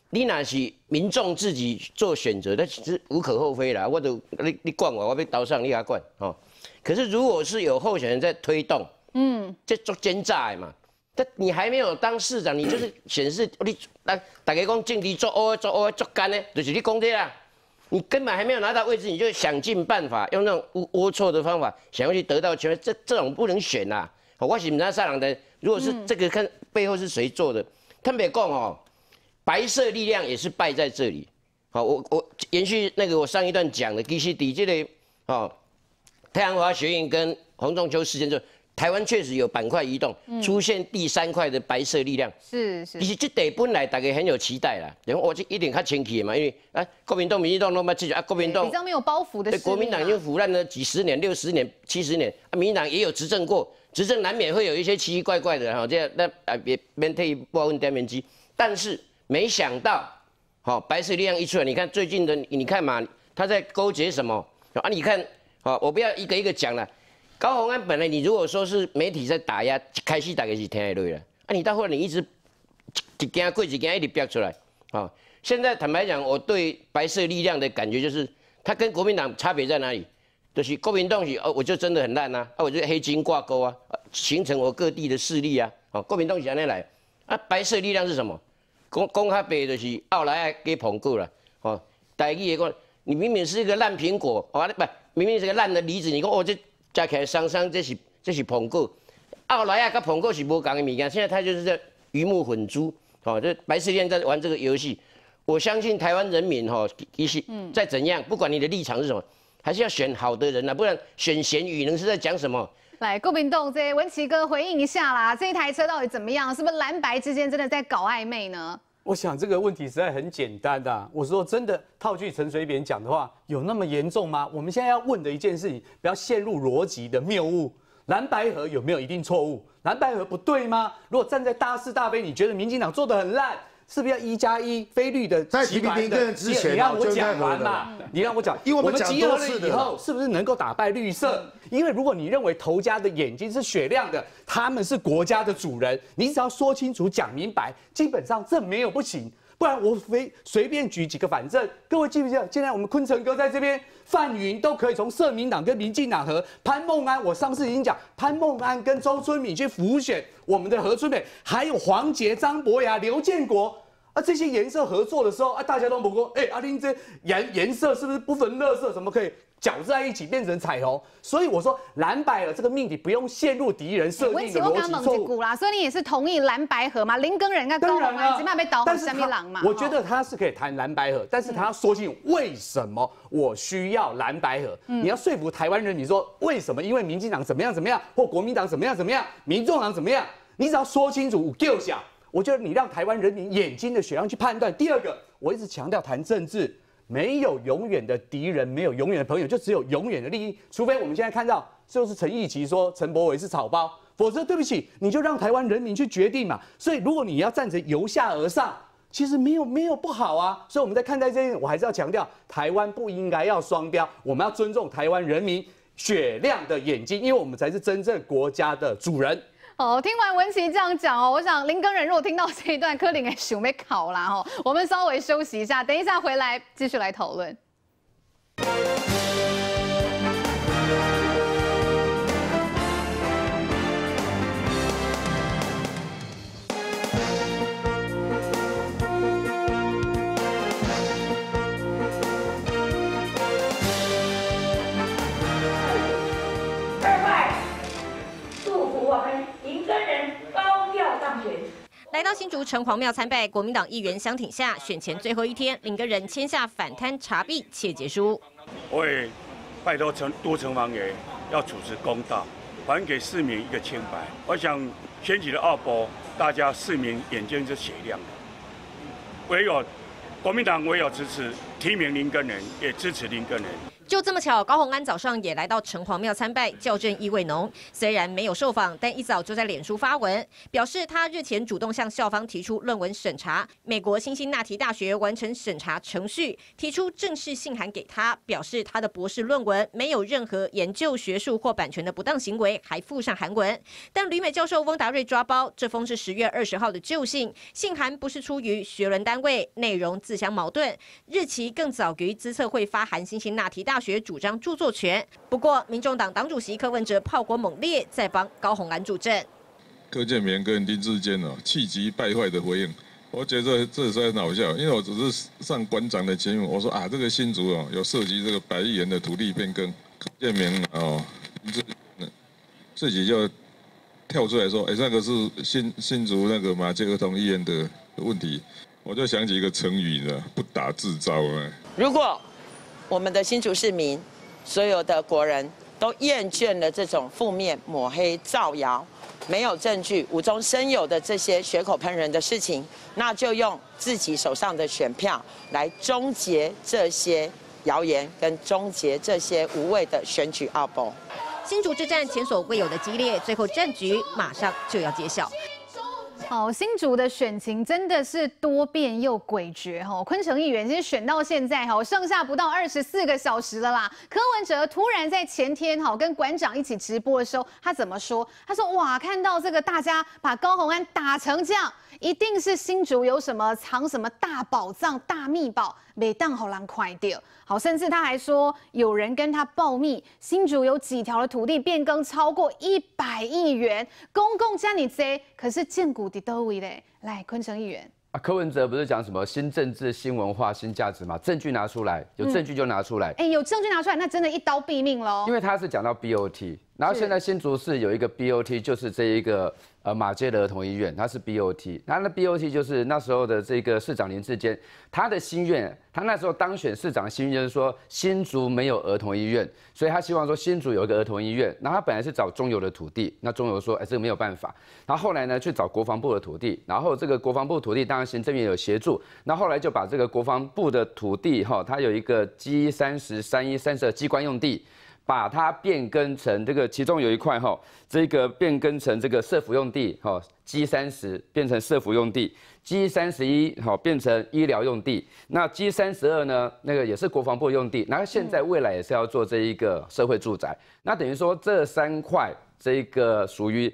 你那是民众自己做选择，那其实无可厚非啦。我都你你管我，我被刀上你阿管哦。可是如果是有候选人在推动，嗯，在做奸诈的嘛，但你还没有当市长，你就是显示你那大家讲政治做恶做恶做干呢，就是你讲的样。你根本还没有拿到位置，你就想尽办法用那种龌龊的方法，想要去得到权力，这这种不能选呐！我喜米拉萨上的，如果是这个看背后是谁做的，特别讲哦，白色力量也是败在这里。好，我我延续那个我上一段讲的，继续抵制的哦，太阳花学运跟红中秋事件就。台湾确实有板块移动，出现第三块的白色力量。是是，而且这得本来大家很有期待了。然后我就一点较前期嘛，因为啊，国民党、民进党那么几局啊，国民党。比较没有包袱的。国民党已经腐烂了几十年、六十年、七十年，啊，民党也有执政过，执政难免会有一些奇奇怪怪的哈。这样，那啊，别别特意不问江明机，但是没想到，好，白色力量一出来，你看最近的，你看嘛，他在勾结什么？啊，你看，好，我不要一个一个讲了。高鸿安本来你如果说是媒体在打压，开始大概是听的对了，啊，你到后来你一直，一件过一件一直掰出来，哦，现在坦白讲，我对白色力量的感觉就是，他跟国民党差别在哪里？就是国民党是哦，我就真的很烂呐，啊，我就黑金挂钩啊，形成我各地的势力啊，哦，国民党是安尼来，啊，白色力量是什么？讲讲开白就是奥莱给捧过了，哦，大家也讲，你明明是一个烂苹果，哦，不，明明是个烂的梨子，你讲哦这。加起来，生生这是这是捧歌，后来啊，跟捧歌是无共的物件。现在他就是在鱼目混珠，哦，这白世念在玩这个游戏。我相信台湾人民，哈，其是嗯，在怎样，不管你的立场是什么，还是要选好的人啊，不然选贤与能是在讲什么？来，郭明栋、这文奇哥回应一下啦，这一台车到底怎么样？是不是蓝白之间真的在搞暧昧呢？我想这个问题实在很简单啊！我说真的，套句陈水扁讲的话，有那么严重吗？我们现在要问的一件事情，不要陷入逻辑的谬误。蓝白河有没有一定错误？蓝白河不对吗？如果站在大是大非，你觉得民进党做的很烂？是不是要一加一？非绿的、齐白的，你让我讲完嘛？你让我讲，因为我们集合了以后，是不是能够打败绿色？因为如果你认为头家的眼睛是雪亮的，他们是国家的主人，你只要说清楚、讲明白，基本上这没有不行。不然我非随便举几个反正各位记不记得？现在我们昆城哥在这边。范云都可以从社民党跟民进党和潘孟安，我上次已经讲，潘孟安跟周春敏去辅选，我们的何春美，还有黄杰、张博雅、刘建国，啊，这些颜色合作的时候，啊，大家都不过，哎，阿丁这颜颜色是不是不分乐色，怎么可以？搅在一起变成彩虹，所以我说蓝白河这个命题不用陷入敌人设定的逻辑错误啦。所以你也是同意蓝白河嘛？林根人家高然啦，起怕被倒火三逼狼嘛。我觉得他是可以谈蓝白河，但是他要说清为什么我需要蓝白河。你要说服台湾人，你说为什么？因为民进党怎么样怎么样，或国民党怎么样怎么样，民众党怎么样？你只要说清楚，够想。我觉得你让台湾人民眼睛的血量去判断。第二个，我一直强调谈政治。没有永远的敌人，没有永远的朋友，就只有永远的利益。除非我们现在看到，就是陈义旗说陈伯伟是草包，否则对不起，你就让台湾人民去决定嘛。所以如果你要赞成由下而上，其实没有没有不好啊。所以我们在看待这件，我还是要强调，台湾不应该要双标，我们要尊重台湾人民雪亮的眼睛，因为我们才是真正国家的主人。好，听完文琪这样讲哦，我想林根人如果听到这一段，柯林也准没考啦。哦。我们稍微休息一下，等一下回来继续来讨论。来到新竹城隍庙参拜国民党议员相挺下，选前最后一天，林根仁签下反贪查弊切结书。我也拜托城多城隍爷要主持公道，还给市民一个清白。我想选举的二波，大家市民眼睛是雪亮的，唯有国民党唯有支持提名林根仁，也支持林根仁。就这么巧，高洪安早上也来到城隍庙参拜，校正意味浓。虽然没有受访，但一早就在脸书发文，表示他日前主动向校方提出论文审查，美国新辛那提大学完成审查程序，提出正式信函给他，表示他的博士论文没有任何研究学术或版权的不当行为，还附上韩文。但旅美教授翁达瑞抓包，这封是十月二十号的旧信，信函不是出于学伦单位，内容自相矛盾，日期更早于资策会发函新辛那提大学。学主张著作权，不过民众党党主席柯文哲炮火猛烈，在帮高红安助阵。柯建明跟丁志坚哦，气急败坏的回应，我觉得这是很好笑，因为我只是上馆长的节目，我说啊，这个新竹哦，有涉及这个百亿元的土地变更，柯建明哦，自己自己就跳出来说，哎，那个是新新竹那个马杰儿童医院的问题，我就想起一个成语了，不打自招啊。如果我们的新竹市民，所有的国人都厌倦了这种负面抹黑、造谣、没有证据、无中生有的这些血口喷人的事情，那就用自己手上的选票来终结这些谣言，跟终结这些无谓的选举阿波新竹之战前所未有的激烈，最后战局马上就要揭晓。好，新竹的选情真的是多变又诡谲哈。昆城议员已经选到现在哈，剩下不到二十四个小时了啦。柯文哲突然在前天哈跟馆长一起直播的时候，他怎么说？他说：哇，看到这个大家把高红安打成这样，一定是新竹有什么藏什么大宝藏、大秘宝。每当好难快掉，好，甚至他还说有人跟他保密，新竹有几条的土地变更超过一百亿元，公共占你贼，可是建股的都位嘞，来，昆城议员啊，柯文哲不是讲什么新政治、新文化、新价值嘛？证据拿出来，有证据就拿出来，哎，有证据拿出来，那真的一刀毙命喽，因为他是讲到 BOT。然后现在新竹市有一个 BOT，就是这一个呃马街的儿童医院，它是 BOT。它那 BOT 就是那时候的这个市长林志坚，他的心愿，他那时候当选市长的心愿就是说新竹没有儿童医院，所以他希望说新竹有一个儿童医院。那他本来是找中油的土地，那中油说哎这个没有办法。那后来呢去找国防部的土地，然后这个国防部土地当然行政院有协助，那后来就把这个国防部的土地哈，它有一个 G 三十三一三十二机关用地。把它变更成这个，其中有一块哈，这个变更成这个社服用地哈，G 三十变成社服用地，G 三十一哈变成医疗用地，那 G 三十二呢，那个也是国防部用地，那现在未来也是要做这一个社会住宅，那等于说这三块这个属于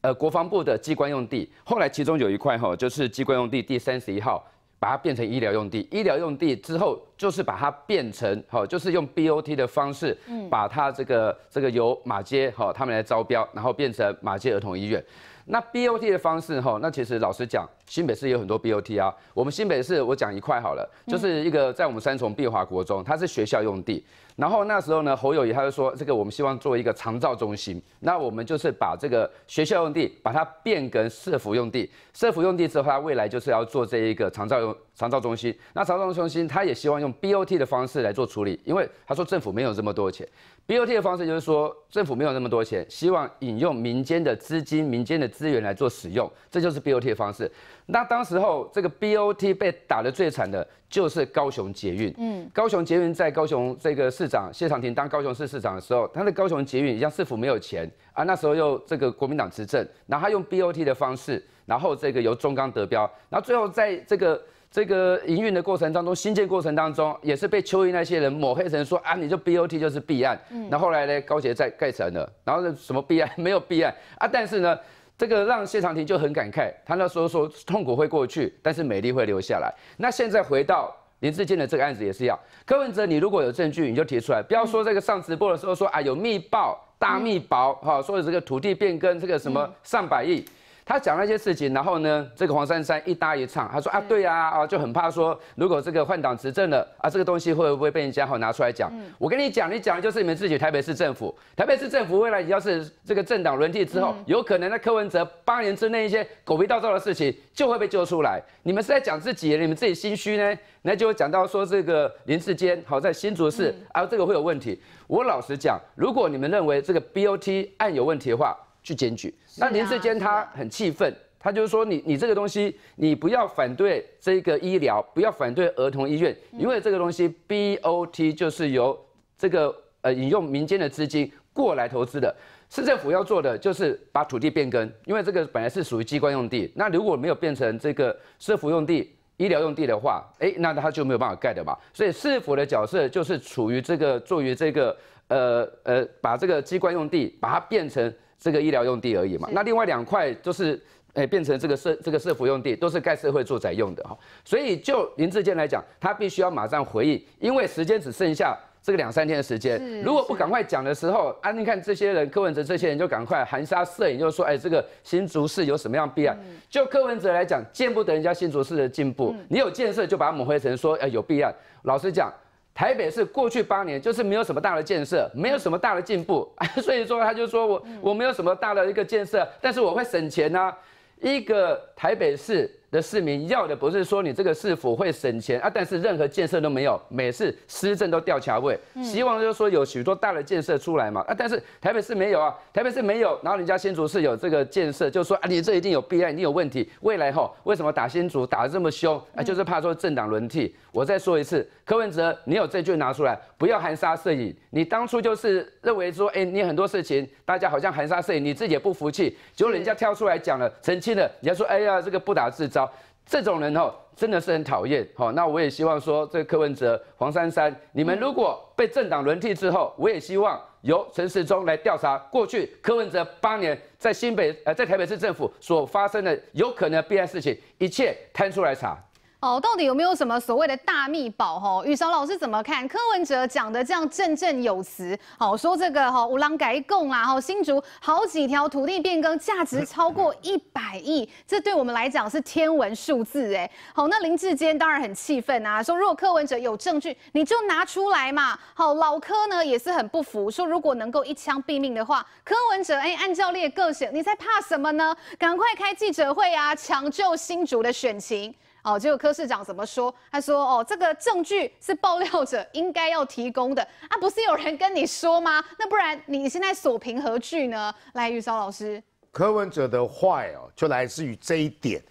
呃国防部的机关用地，后来其中有一块哈，就是机关用地第三十一号。把它变成医疗用地，医疗用地之后就是把它变成，好，就是用 BOT 的方式，嗯，把它这个这个由马街好，他们来招标，然后变成马街儿童医院。那 BOT 的方式哈，那其实老实讲，新北市有很多 BOT 啊。我们新北市我讲一块好了，就是一个在我们三重碧华国中，它是学校用地。然后那时候呢，侯友谊他就说，这个我们希望做一个长照中心。那我们就是把这个学校用地，把它变更社福用地，社福用地之后，他未来就是要做这一个长照用长照中心。那长照中心，他也希望用 BOT 的方式来做处理，因为他说政府没有这么多钱。BOT 的方式就是说，政府没有那么多钱，希望引用民间的资金、民间的资源来做使用，这就是 BOT 的方式。那当时候，这个 BOT 被打的最惨的就是高雄捷运。嗯，高雄捷运在高雄这个。市长谢长廷当高雄市市长的时候，他的高雄捷运，你像市府没有钱啊，那时候又这个国民党执政，然后他用 BOT 的方式，然后这个由中钢得标，然后最后在这个这个营运的过程当中，新建过程当中，也是被邱意那些人抹黑成说啊，你就 BOT 就是弊案。那后来呢，高捷再盖成了，然后什么弊案没有弊案啊，但是呢，这个让谢长廷就很感慨，他那时候说痛苦会过去，但是美丽会留下来。那现在回到。林志坚的这个案子也是要柯文哲，你如果有证据，你就提出来，不要说这个上直播的时候说啊有密报、大密报，哈，说的这个土地变更这个什么上百亿。他讲那些事情，然后呢，这个黄珊珊一搭一唱，他说啊，对啊，啊就很怕说，如果这个换党执政了啊，这个东西会不会被人家好拿出来讲？我跟你讲，你讲的就是你们自己台北市政府，台北市政府未来要是这个政党轮替之后，有可能在柯文哲八年之内一些狗皮道药的事情就会被揪出来。你们是在讲自己，你们自己心虚呢？那就会讲到说这个林志坚好在新竹市，啊这个会有问题。我老实讲，如果你们认为这个 BOT 案有问题的话，去检举，那林志坚他很气愤，他就是说你你这个东西，你不要反对这个医疗，不要反对儿童医院，因为这个东西 BOT 就是由这个呃引用民间的资金过来投资的。市政府要做的就是把土地变更，因为这个本来是属于机关用地，那如果没有变成这个社府用地、医疗用地的话，哎，那他就没有办法盖的嘛。所以市府的角色就是处于这个做于这个呃呃，把这个机关用地把它变成。这个医疗用地而已嘛，那另外两块就是，诶变成这个社这个社福用地，都是盖社会住宅用的哈。所以就林志坚来讲，他必须要马上回应，因为时间只剩下这个两三天的时间。如果不赶快讲的时候，啊你看这些人柯文哲这些人就赶快含沙射影，就说哎这个新竹市有什么样弊案？就柯文哲来讲，见不得人家新竹市的进步，你有建设就把它抹灰成说哎有弊案。老实讲。台北市过去八年就是没有什么大的建设，没有什么大的进步，所以说他就说我我没有什么大的一个建设，但是我会省钱啊。一个台北市的市民要的不是说你这个市府会省钱啊，但是任何建设都没有，每次施政都掉卡位。希望就是说有许多大的建设出来嘛啊，但是台北市没有啊，台北市没有，然后人家新竹市有这个建设，就说啊你这一定有弊案，你有问题。未来吼，为什么打新竹打的这么凶啊？就是怕说政党轮替。我再说一次，柯文哲，你有证据拿出来，不要含沙射影。你当初就是认为说，哎，你很多事情大家好像含沙射影，你自己也不服气，结果人家跳出来讲了，澄清了，人家说，哎呀，这个不打自招。这种人哦，真的是很讨厌。好，那我也希望说，这柯文哲、黄珊珊，你们如果被政党轮替之后，我也希望由陈世中来调查过去柯文哲八年在新北、呃，在台北市政府所发生的有可能弊案事情，一切摊出来查。哦，到底有没有什么所谓的大秘宝？哈，玉山老师怎么看？柯文哲讲的这样振振有词，好说这个哈五郎改供啊，哈新竹好几条土地变更，价值超过一百亿，这对我们来讲是天文数字哎。好，那林志坚当然很气愤啊，说如果柯文哲有证据，你就拿出来嘛。好，老柯呢也是很不服，说如果能够一枪毙命的话，柯文哲哎，按照列个选，你在怕什么呢？赶快开记者会啊，抢救新竹的选情。哦，结果科市长怎么说？他说：“哦，这个证据是爆料者应该要提供的啊，不是有人跟你说吗？那不然你现在锁屏何惧呢？”来，玉嫂老师，柯文哲的坏哦，就来自于这一点，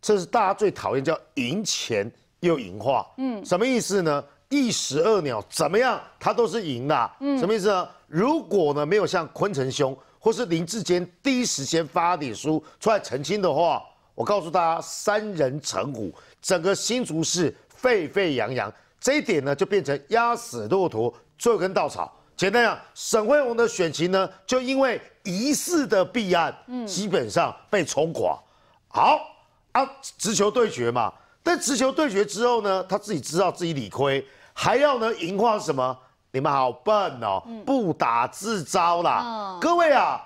这是大家最讨厌，叫赢钱又赢话。嗯，什么意思呢？一石二鸟，怎么样？他都是赢的。嗯，什么意思呢？如果呢没有像昆城兄或是林志坚第一时间发点书出来澄清的话。我告诉大家，三人成虎，整个新竹市沸沸扬扬，这一点呢就变成压死骆驼最后根稻草。简单讲，沈惠宏的选情呢，就因为疑似的弊案，基本上被冲垮。好啊，直球对决嘛，但直球对决之后呢，他自己知道自己理亏，还要呢银话什么？你们好笨哦，不打自招啦。各位啊，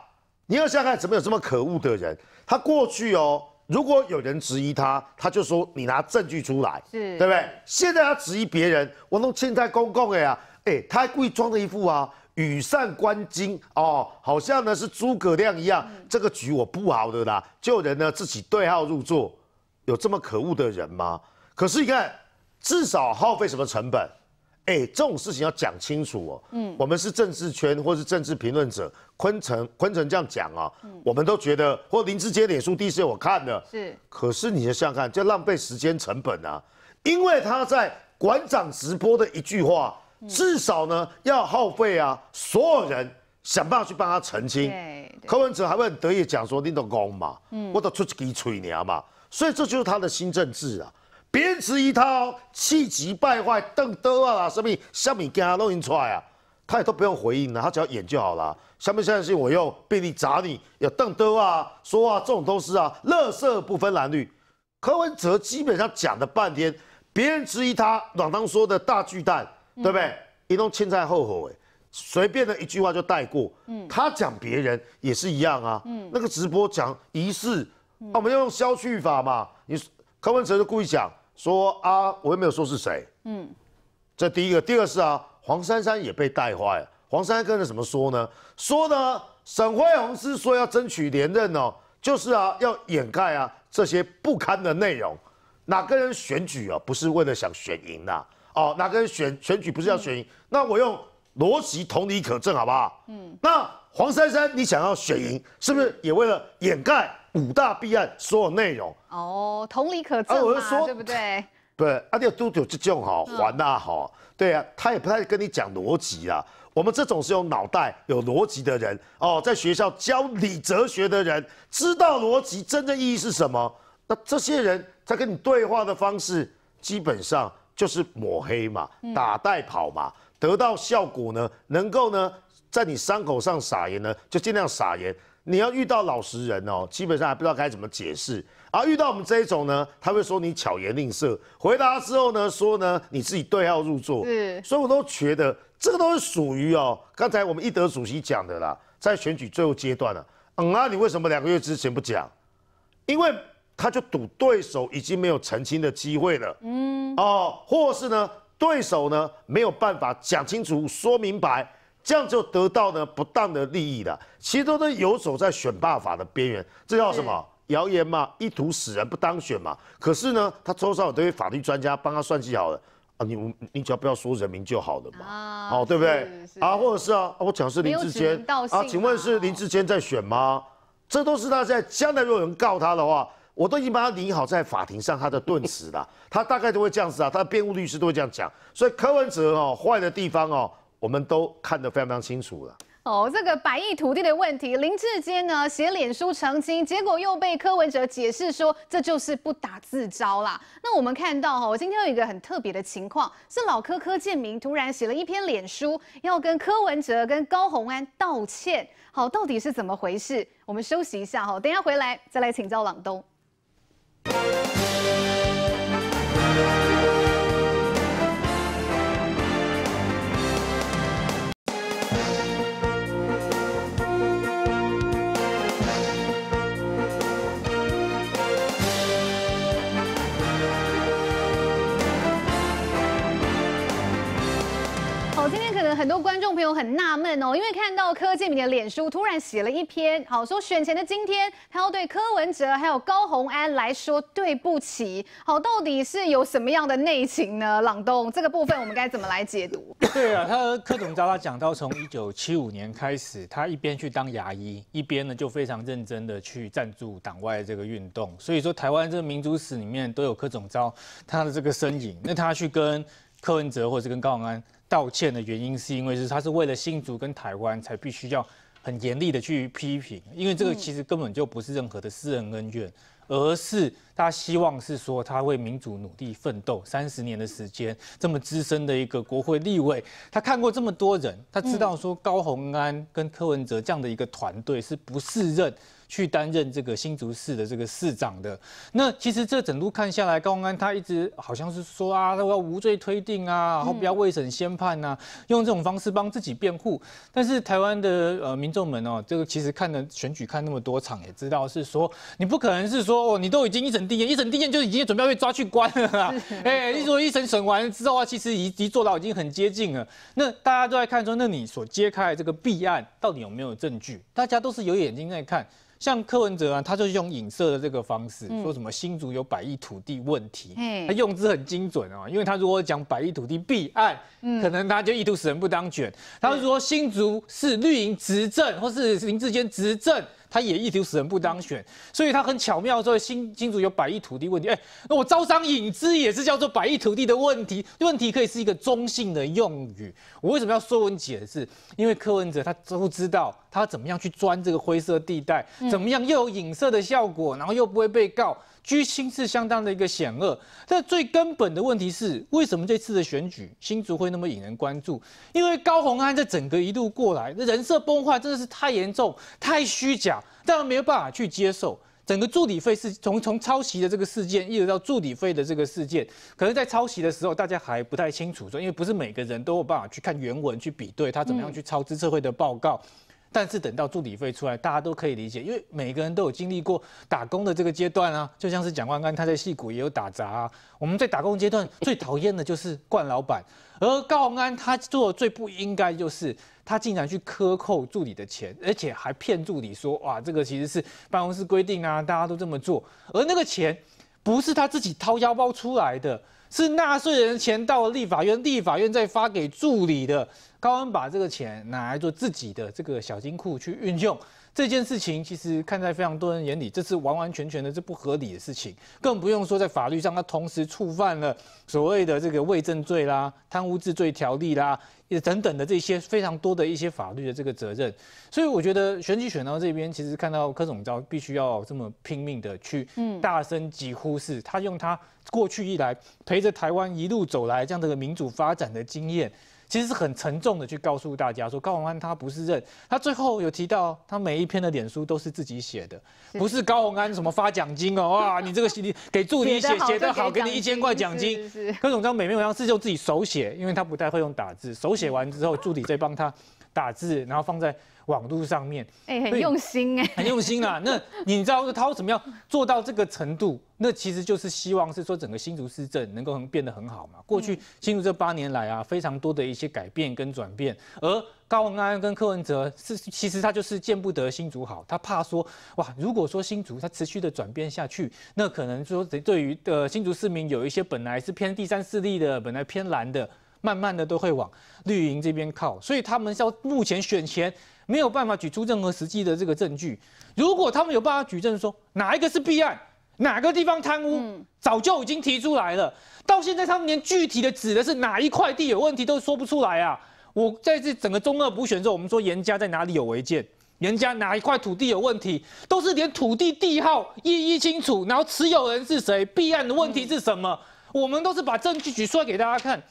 你要想想，怎么有这么可恶的人？他过去哦。如果有人质疑他，他就说你拿证据出来，是对不对？现在他质疑别人，我弄欠债公公哎呀，哎，他还故意装的一副啊羽扇纶巾哦，好像呢是诸葛亮一样，这个局我不好的啦，就人呢自己对号入座，有这么可恶的人吗？可是你看，至少耗费什么成本？哎，这种事情要讲清楚哦。嗯，我们是政治圈或是政治评论者，昆城昆城这样讲啊，我们都觉得，或林志杰脸书第一时间我看的，是。可是你想想看，就浪费时间成本啊。因为他在馆长直播的一句话，至少呢要耗费啊所有人想办法去帮他澄清。柯文哲还会很得意讲说：“你都公嘛，我都出去给吹你啊嘛。”所以这就是他的新政治啊。别人质疑他气急败坏，瞪刀啊，什么？下面给他弄印出来啊，他也都不用回应了，他只要演就好了。下面相信我用臂力砸，你要瞪刀啊，说话这种都西啊，乐色不分蓝绿。柯文哲基本上讲了半天，别人质疑他，阮当说的大巨蛋，对不对？一弄前菜后悔，随便的一句话就带过。嗯，他讲别人也是一样啊。嗯，那个直播讲仪式，我们要用消去法嘛？你柯文哲就故意讲。说啊，我又没有说是谁。嗯，这第一个，第二是啊，黄珊珊也被带坏。黄珊珊跟着怎么说呢？说呢，沈惠宏是说要争取连任哦，就是啊，要掩盖啊这些不堪的内容。哪个人选举啊，不是为了想选赢的？哦，哪个人选选举不是要选赢？那我用逻辑同理可证，好不好？嗯，那黄珊珊，你想要选赢，是不是也为了掩盖？五大弊案所有内容哦，同理可证嘛，对不对？对，阿且都有这种好还的好，对啊，他也不太跟你讲逻辑啊。我们这种是有脑袋、有逻辑的人哦，在学校教理哲学的人，知道逻辑真正意义是什么。那这些人在跟你对话的方式，基本上就是抹黑嘛，打带跑嘛，得到效果呢，能够呢在你伤口上撒盐呢，就尽量撒盐。你要遇到老实人哦，基本上还不知道该怎么解释。而遇到我们这一种呢，他会说你巧言令色。回答之后呢，说呢你自己对号入座。所以我都觉得这个都是属于哦，刚才我们一德主席讲的啦，在选举最后阶段了。嗯啊，你为什么两个月之前不讲？因为他就赌对手已经没有澄清的机会了。嗯，哦，或是呢，对手呢没有办法讲清楚、说明白。这样就得到呢不当的利益了，其都是游走在选罢法的边缘，这叫什么谣言嘛？意图使人不当选嘛？可是呢，他周遭有这些法律专家帮他算计好了，啊，你你只要不要说人民就好了嘛，哦，对不对？啊，或者是啊，我讲是林志坚啊，请问是林志坚在选吗？这都是他在将来如果有人告他的话，我都已经帮他拟好在法庭上他的盾词了，他大概都会这样子啊，他的辩护律师都会这样讲，所以柯文哲哦，坏的地方哦。我们都看得非常非常清楚了。哦，这个百亿土地的问题，林志坚呢写脸书澄清，结果又被柯文哲解释说这就是不打自招啦。那我们看到哈，今天有一个很特别的情况，是老柯柯建明突然写了一篇脸书，要跟柯文哲跟高红安道歉。好，到底是怎么回事？我们休息一下哈，等下回来再来请教朗东。很多观众朋友很纳闷哦，因为看到柯建铭的脸书突然写了一篇，好说选前的今天，他要对柯文哲还有高洪安来说对不起，好，到底是有什么样的内情呢？朗东，这个部分我们该怎么来解读？对啊，他柯总招他讲到，从一九七五年开始，他一边去当牙医，一边呢就非常认真的去赞助党外这个运动，所以说台湾这个民主史里面都有柯总招他的这个身影。那他去跟柯文哲，或者是跟高洪安。道歉的原因是因为是他是为了新竹跟台湾才必须要很严厉的去批评，因为这个其实根本就不是任何的私人恩怨，而是。他希望是说，他为民主努力奋斗三十年的时间，这么资深的一个国会立委，他看过这么多人，他知道说高虹安跟柯文哲这样的一个团队是不适任去担任这个新竹市的这个市长的。那其实这整路看下来，高虹安他一直好像是说啊，他要无罪推定啊，然后不要未审先判啊，用这种方式帮自己辩护。但是台湾的呃民众们哦，这个其实看了选举看那么多场，也知道是说，你不可能是说哦，你都已经一整。一审定谳就已经准备被抓去关了啊！哎，如说一审审完之后啊，其实已经坐牢已经很接近了。那大家都在看说，那你所揭开这个弊案到底有没有证据？大家都是有眼睛在看。像柯文哲啊，他就是用影射的这个方式，说什么新竹有百亿土地问题，他用之很精准哦。因为他如果讲百亿土地弊案，可能他就意图使人不当卷。他说新竹是绿营执政，或是林志坚执政。他也一图死人不当选，所以他很巧妙说新新竹有百亿土地问题。哎，那我招商引资也是叫做百亿土地的问题，问题可以是一个中性的用语。我为什么要说文解字？因为柯文哲他都知道他怎么样去钻这个灰色地带，怎么样又有影射的效果，然后又不会被告。居心是相当的一个险恶，但最根本的问题是，为什么这次的选举新竹会那么引人关注？因为高鸿安在整个一路过来，那人设崩坏真的是太严重、太虚假，大家没有办法去接受。整个助理费是从从抄袭的这个事件一直到助理费的这个事件，可能在抄袭的时候，大家还不太清楚，说因为不是每个人都有办法去看原文去比对他怎么样去抄资策会的报告。但是等到助理费出来，大家都可以理解，因为每个人都有经历过打工的这个阶段啊。就像是蒋万安他在戏谷也有打杂啊。我们在打工阶段最讨厌的就是冠老板，而高安他做最不应该就是他竟然去克扣助理的钱，而且还骗助理说，哇，这个其实是办公室规定啊，大家都这么做，而那个钱不是他自己掏腰包出来的。是纳税人的钱到了立法院，立法院再发给助理的高恩，把这个钱拿来做自己的这个小金库去运用。这件事情其实看在非常多人眼里，这是完完全全的是不合理的事情，更不用说在法律上，他同时触犯了所谓的这个伪证罪啦、贪污治罪条例啦。等等的这些非常多的一些法律的这个责任，所以我觉得选举选到这边，其实看到柯总召必须要这么拼命的去大声疾呼，是他用他过去一来陪着台湾一路走来这样的民主发展的经验。其实是很沉重的去告诉大家说，高宏安他不是认，他最后有提到他每一篇的脸书都是自己写的，不是高宏安什么发奖金哦，哇，你这个给助理写写得好，给你一千块奖金，各种章每篇文章是就自己手写，因为他不太会用打字，手写完之后助理再帮他打字，然后放在。网络上面，哎，很用心哎，很用心啦。那你知道他为什么要做到这个程度？那其实就是希望是说整个新竹市政能够变得很好嘛。过去新竹这八年来啊，非常多的一些改变跟转变。而高文安跟柯文哲是，其实他就是见不得新竹好，他怕说哇，如果说新竹它持续的转变下去，那可能说对于的新竹市民有一些本来是偏第三势力的，本来偏蓝的。慢慢的都会往绿营这边靠，所以他们到目前选前没有办法举出任何实际的这个证据。如果他们有办法举证说哪一个是弊案，哪个地方贪污，早就已经提出来了。到现在他们连具体的指的是哪一块地有问题都说不出来啊！我在这整个中二补选之后，我们说严家在哪里有违建，严家哪一块土地有问题，都是连土地地号一一清楚，然后持有人是谁，弊案的问题是什么，我们都是把证据举出来给大家看。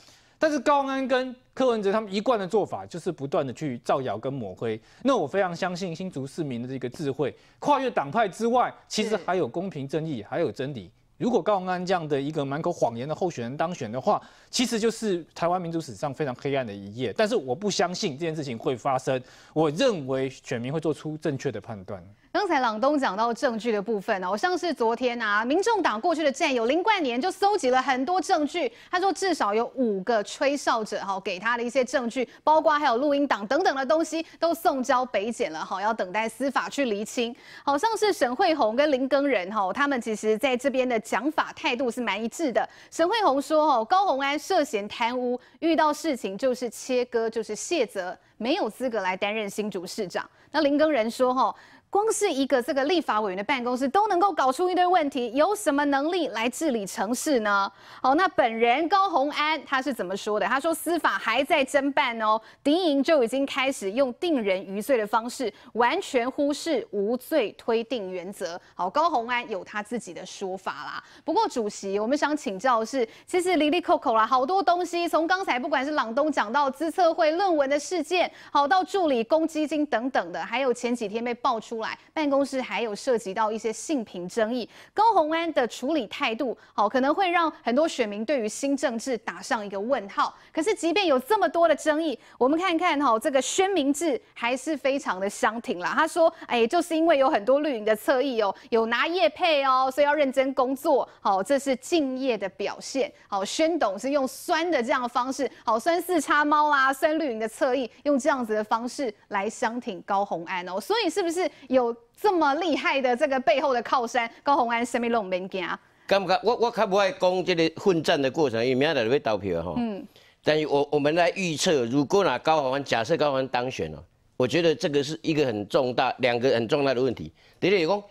但是高安跟柯文哲他们一贯的做法就是不断的去造谣跟抹黑。那我非常相信新竹市民的这个智慧，跨越党派之外，其实还有公平正义，还有真理。如果高安这样的一个满口谎言的候选人当选的话，其实就是台湾民主史上非常黑暗的一页，但是我不相信这件事情会发生。我认为选民会做出正确的判断。刚才朗东讲到证据的部分呢，好像是昨天啊，民众党过去的战友林冠年就搜集了很多证据，他说至少有五个吹哨者哈，给他的一些证据，包括还有录音档等等的东西都送交北检了哈，要等待司法去厘清。好像是沈慧宏跟林庚仁哈，他们其实在这边的讲法态度是蛮一致的。沈慧宏说哦，高鸿安。涉嫌贪污，遇到事情就是切割，就是卸责，没有资格来担任新竹市长。那林耕仁说：“哈。”光是一个这个立法委员的办公室都能够搞出一堆问题，有什么能力来治理城市呢？好，那本人高鸿安他是怎么说的？他说司法还在侦办哦，敌营就已经开始用定人余罪的方式，完全忽视无罪推定原则。好，高鸿安有他自己的说法啦。不过主席，我们想请教的是，其实 l i l 扣 Coco 啦，好多东西从刚才不管是朗东讲到资策会论文的事件，好到助理公积金等等的，还有前几天被爆出。来办公室还有涉及到一些性平争议，高红安的处理态度，好可能会让很多选民对于新政治打上一个问号。可是即便有这么多的争议，我们看看吼，这个宣明志还是非常的相挺啦。他说，哎，就是因为有很多绿营的侧翼哦，有拿叶配哦，所以要认真工作，好，这是敬业的表现。好，宣董是用酸的这样的方式，好酸四叉猫啊，酸绿营的侧翼，用这样子的方式来相挺高红安哦，所以是不是？有这么厉害的这个背后的靠山高鸿安什么 m i long 没我我较不爱讲这个混战的过程，因为明仔日要投票哈。嗯，但是我我们来预测，如果拿高鸿安假设高鸿安当选了，我觉得这个是一个很重大，两个很重大的问题。第一，讲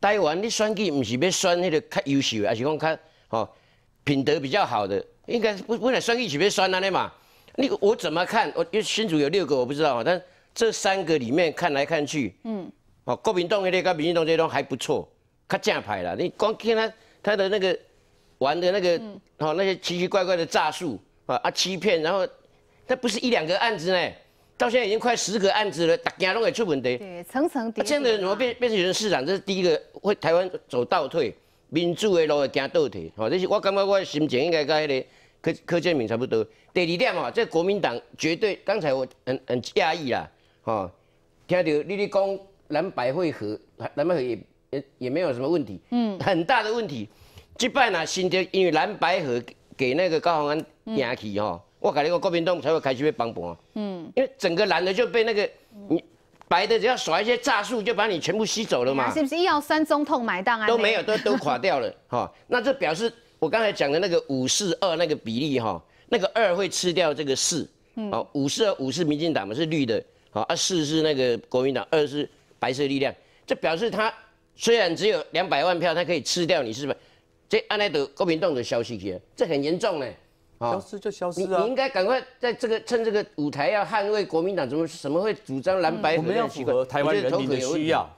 台湾你选举不是要选那个较优秀，还是讲较哦品德比较好的？应该不不能选举是要选安的嘛？你我怎么看？我因为新主有六个，我不知道，但这三个里面看来看去，嗯。哦，国民党迄个跟民进党，这都还不错，较正派啦。你光听他他的那个玩的那个，哦，那些奇奇怪怪的诈术啊啊欺骗，然后那不是一两个案子呢，到现在已经快十个案子了，大家拢会出问题。对，层层叠。这样的怎么变变成有人市场？这是第一个，会台湾走倒退，民主的路会行倒退。哦，这是我感觉我心情应该跟那个柯柯建铭差不多。第二点哦，这国民党绝对，刚才我很很压异啦。哦，听到你你讲。蓝白会合，蓝白也也也没有什么问题，嗯，很大的问题，击败了新的因为蓝白合给那个高雄安赢起哈，哇，搞那个国民党才会开始被帮盘，嗯，因为整个蓝的就被那个你白的只要耍一些诈术就把你全部吸走了嘛，是不是？又要三中痛买单啊？都没有，都都垮掉了，哈，那这表示我刚才讲的那个五四二那个比例哈，那个二会吃掉这个四，嗯，好，五四二五四，民进党嘛是绿的，好，啊四是那个国民党，二是。白色力量，这表示他虽然只有两百万票，他可以吃掉你，是不？这安奈德、郭明栋的消息，这这很严重呢。消失就消失了。你你应该赶快在这个趁这个舞台要捍卫国民党，怎么怎么会主张蓝白？我们要符合台湾人民的需要。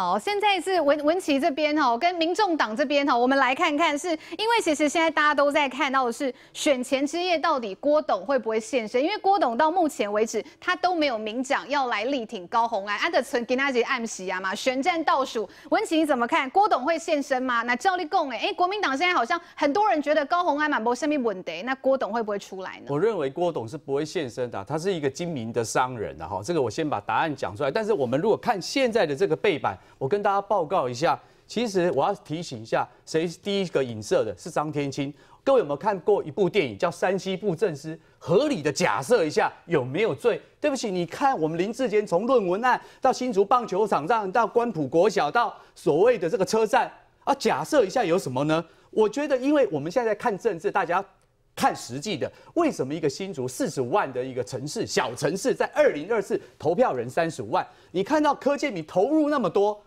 好，现在是文文琪这边哈，跟民众党这边哈，我们来看看，是因为其实现在大家都在看到的是选前之夜到底郭董会不会现身？因为郭董到目前为止他都没有明讲要来力挺高鸿安，他的存一些暗喜啊嘛，选战倒数，文琪你怎么看？郭董会现身吗？那赵立共哎，国民党现在好像很多人觉得高鸿安蛮不下面稳得，那郭董会不会出来呢？我认为郭董是不会现身的，他是一个精明的商人的哈，这个我先把答案讲出来，但是我们如果看现在的这个背板。我跟大家报告一下，其实我要提醒一下，谁是第一个影射的？是张天青。各位有没有看过一部电影叫《山西布政司》？合理的假设一下，有没有罪？对不起，你看我们林志坚从论文案到新竹棒球场上，到关埔国小，到所谓的这个车站，啊，假设一下有什么呢？我觉得，因为我们现在看政治，大家。看实际的，为什么一个新竹四十五万的一个城市，小城市，在二零二四投票人三十五万，你看到柯建铭投入那么多，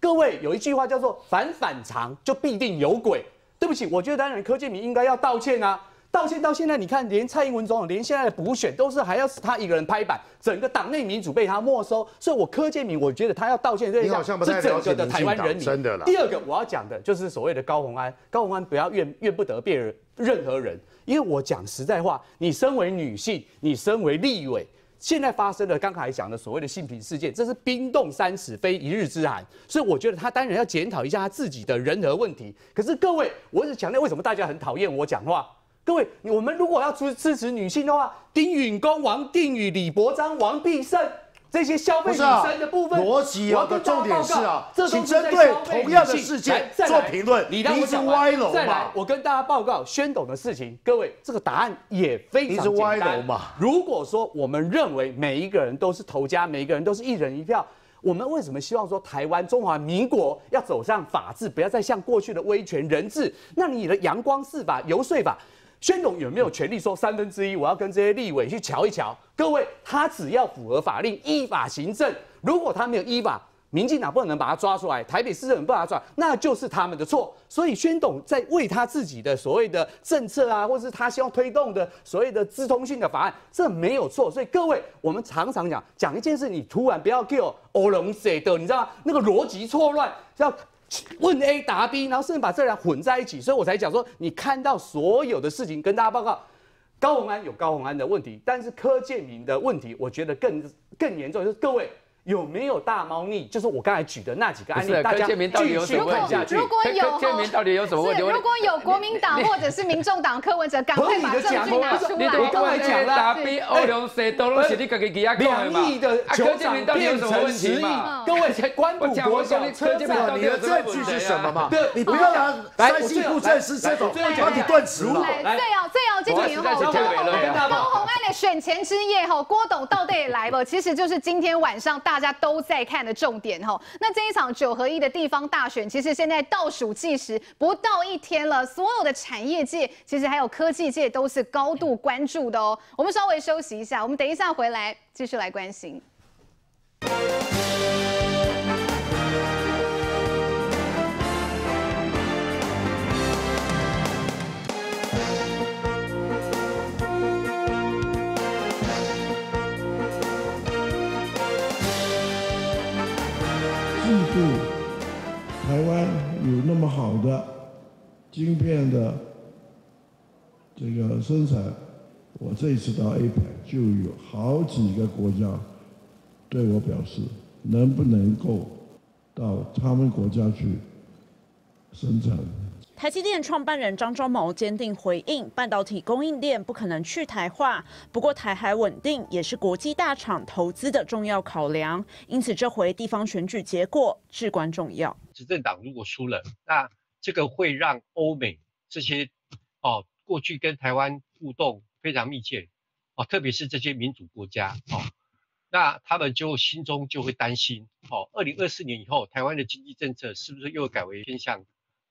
各位有一句话叫做反反常就必定有鬼。对不起，我觉得当然柯建铭应该要道歉啊，道歉到现在，你看连蔡英文总统，连现在的补选都是还要他一个人拍板，整个党内民主被他没收，所以我柯建铭我觉得他要道歉。你好像不整个的台湾人真的啦。第二个我要讲的就是所谓的高鸿安，高鸿安不要怨怨不得别人任何人。因为我讲实在话，你身为女性，你身为立委，现在发生了刚才讲的所谓的性平事件，这是冰冻三尺非一日之寒，所以我觉得他当然要检讨一下他自己的人格问题。可是各位，我直强调为什么大家很讨厌我讲话？各位，我们如果要支支持女性的话，丁允恭、王定宇、李伯章、王必胜。这些消费女生的部分逻辑啊，重点是啊，是针对同样的事件做评论。你是歪楼吗？我跟大家报告宣董的事情。各位，这个答案也非常简单。是歪楼嘛。如果说我们认为每一个人都是投家，每一个人都是一人一票，我们为什么希望说台湾中华民国要走向法治，不要再像过去的威权人治？那你的阳光是法、游说法，宣董有没有权利说三分之一？我要跟这些立委去瞧一瞧。各位，他只要符合法令、依法行政，如果他没有依法，民进党不可能把他抓出来，台北市政府不把他抓出那就是他们的错。所以，宣董在为他自己的所谓的政策啊，或是他希望推动的所谓的资通性的法案，这没有错。所以，各位，我们常常讲讲一件事，你突然不要给我 l l a 的，你知道吗？那个逻辑错乱要。问 A 答 B，然后甚至把这两混在一起，所以我才讲说，你看到所有的事情跟大家报告。高宏安有高宏安的问题，但是柯建明的问题，我觉得更更严重。就是各位。有没有大猫腻？就是我刚才举的那几个案例，大家铭到底有什么问题？如果有柯建到底有什么问题？如果有国民党或者是民众党柯文哲，赶快把证据拿出来！你都讲了，两明到底有什么问题的，各位关谷国事，柯建铭，你的证据是什么嘛？对，你不要拿三星负债是这种帮你断词了。来，最要最要今种人哈，高红安，高鸿安的选前之夜哈，郭董到底来了？其实就是今天晚上大。大家都在看的重点哈，那这一场九合一的地方大选，其实现在倒数计时不到一天了，所有的产业界，其实还有科技界都是高度关注的哦。我们稍微休息一下，我们等一下回来继续来关心。这么好的晶片的这个生产，我这一次到 A c 就有好几个国家对我表示，能不能够到他们国家去生产？台积电创办人张忠谋坚定回应：半导体供应链不可能去台化。不过，台海稳定也是国际大厂投资的重要考量。因此，这回地方选举结果至关重要。执政党如果输了，那这个会让欧美这些哦过去跟台湾互动非常密切哦，特别是这些民主国家哦，那他们就心中就会担心哦，二零二四年以后台湾的经济政策是不是又改为偏向？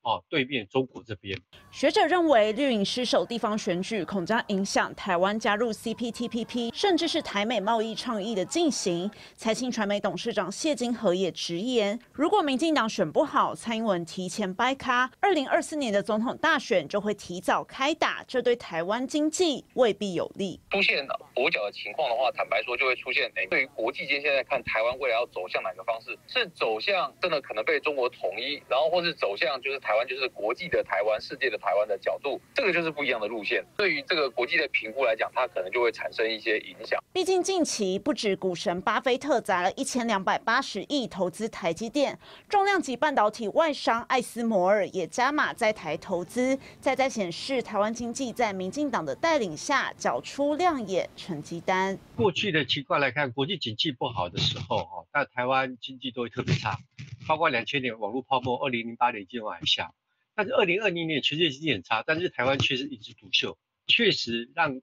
哦，对面中国这边学者认为绿营失守地方选举，恐将影响台湾加入 C P T P P，甚至是台美贸易倡议的进行。财信传媒董事长谢金河也直言，如果民进党选不好，蔡英文提前掰卡，二零二四年的总统大选就会提早开打，这对台湾经济未必有利。出现跛脚的情况的话，坦白说就会出现哪？对于国际间现在看台湾未来要走向哪个方式，是走向真的可能被中国统一，然后或是走向就是。台湾就是国际的台湾，世界的台湾的角度，这个就是不一样的路线。对于这个国际的评估来讲，它可能就会产生一些影响。毕竟近期不止股神巴菲特砸了一千两百八十亿投资台积电，重量级半导体外商艾斯摩尔也加码在台投资，再再显示台湾经济在民进党的带领下，缴出亮眼成绩单。过去的情况来看，国际景气不好的时候，哦，那台湾经济都会特别差，包括两千年网络泡沫、二零零八年金融海啸。但是二零二零年全世界经济很差，但是台湾却是一枝独秀，确实让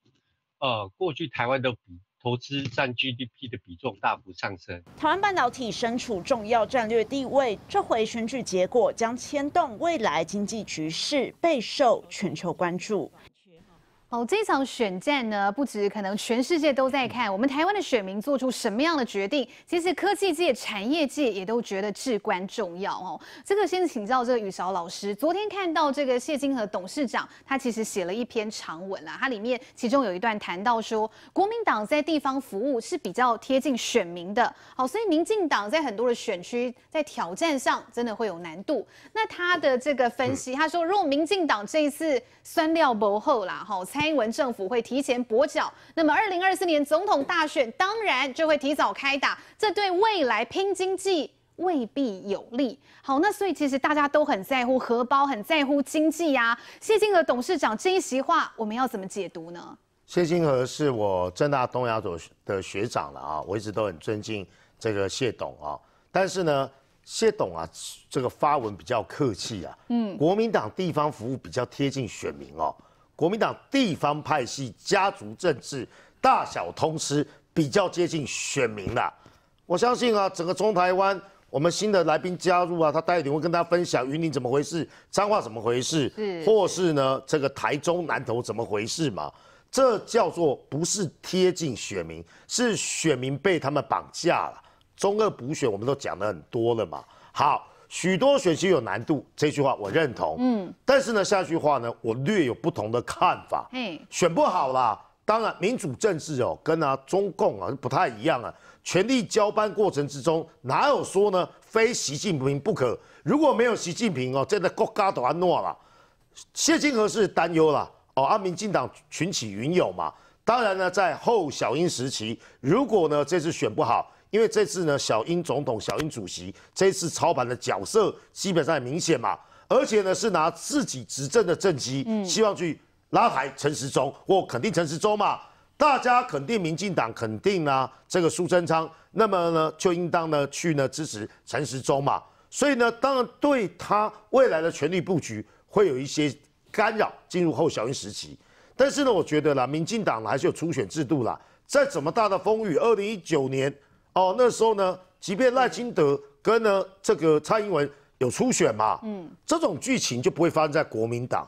呃过去台湾的比投资占 GDP 的比重大幅上升。台湾半导体身处重要战略地位，这回选举结果将牵动未来经济局势，备受全球关注。哦，这场选战呢，不止可能全世界都在看我们台湾的选民做出什么样的决定，其实科技界、产业界也都觉得至关重要哦。这个先请教这个宇韶老师，昨天看到这个谢金河董事长，他其实写了一篇长文啦，他里面其中有一段谈到说，国民党在地方服务是比较贴近选民的，好，所以民进党在很多的选区在挑战上真的会有难度。那他的这个分析，他说如果民进党这一次酸料薄厚啦，哈。蔡英文政府会提前跛脚，那么二零二四年总统大选当然就会提早开打，这对未来拼经济未必有利。好，那所以其实大家都很在乎荷包，很在乎经济啊。谢金河董事长这一席话，我们要怎么解读呢？谢金河是我政大东亚所的学长了啊，我一直都很尊敬这个谢董啊。但是呢，谢董啊，这个发文比较客气啊，嗯，国民党地方服务比较贴近选民哦。国民党地方派系家族政治，大小通吃，比较接近选民啦。我相信啊，整个中台湾，我们新的来宾加入啊，他待会会跟大家分享云林怎么回事，彰化怎么回事，或是呢这个台中南投怎么回事嘛？这叫做不是贴近选民，是选民被他们绑架了。中二补选我们都讲了很多了嘛。好。许多选举有难度，这句话我认同。嗯，但是呢，下句话呢，我略有不同的看法。选不好啦，当然民主政治哦，跟啊中共啊不太一样啊。权力交班过程之中，哪有说呢非习近平不可？如果没有习近平哦，真的国家都安诺了。谢金河是担忧了哦，啊，民进党群起云涌嘛。当然呢，在后小英时期，如果呢这次选不好。因为这次呢，小英总统、小英主席这次操盘的角色基本上很明显嘛，而且呢是拿自己执政的政绩，希望去拉抬陈时中或肯定陈时中嘛。大家肯定民进党，肯定呢这个苏贞昌，那么呢就应当呢去呢支持陈时中嘛。所以呢，当然对他未来的权力布局会有一些干扰，进入后小英时期。但是呢，我觉得啦，民进党还是有初选制度啦，在怎么大的风雨，二零一九年。哦，那时候呢，即便赖清德跟呢这个蔡英文有初选嘛，嗯，这种剧情就不会发生在国民党。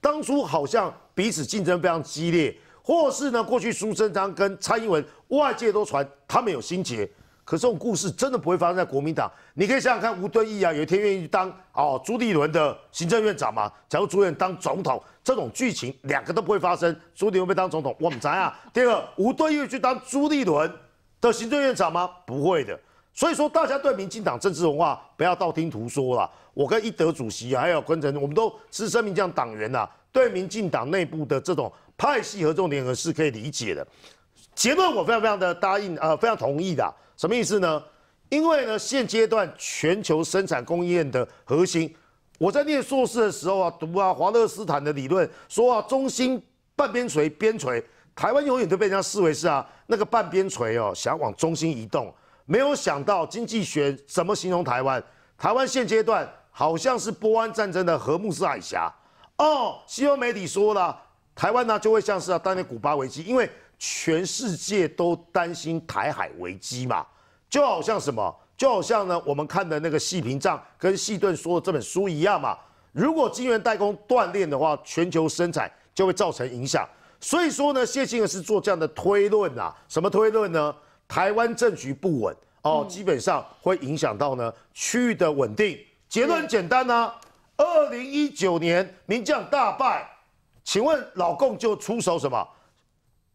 当初好像彼此竞争非常激烈，或是呢过去苏贞昌跟蔡英文，外界都传他们有心结，可这种故事真的不会发生在国民党。你可以想想看，吴敦义啊，有一天愿意当哦朱立伦的行政院长嘛？假如朱院当总统，这种剧情两个都不会发生。朱立伦被当总统，我们怎样？第二，吴敦义去当朱立伦。的行政院长吗？不会的。所以说，大家对民进党政治文化不要道听途说啦。我跟一德主席还有昆城，我们都是声明，将党员呐，对民进党内部的这种派系和作联合是可以理解的。结论我非常非常的答应，呃，非常同意的。什么意思呢？因为呢，现阶段全球生产供应链的核心，我在念硕士的时候啊，读啊，华勒斯坦的理论说啊，中心半边锤，边锤。台湾永远都被人家视为是啊那个半边锤哦，想往中心移动，没有想到经济学怎么形容台湾？台湾现阶段好像是波湾战争的和睦斯海峡哦。西方媒体说了，台湾呢就会像是啊当年古巴危机，因为全世界都担心台海危机嘛，就好像什么，就好像呢我们看的那个细屏障跟细顿说的这本书一样嘛。如果晶圆代工断裂的话，全球生产就会造成影响。所以说呢，谢金是做这样的推论啊，什么推论呢？台湾政局不稳哦，基本上会影响到呢区域的稳定。结论简单呐，二零一九年名将大败，请问老共就出手什么？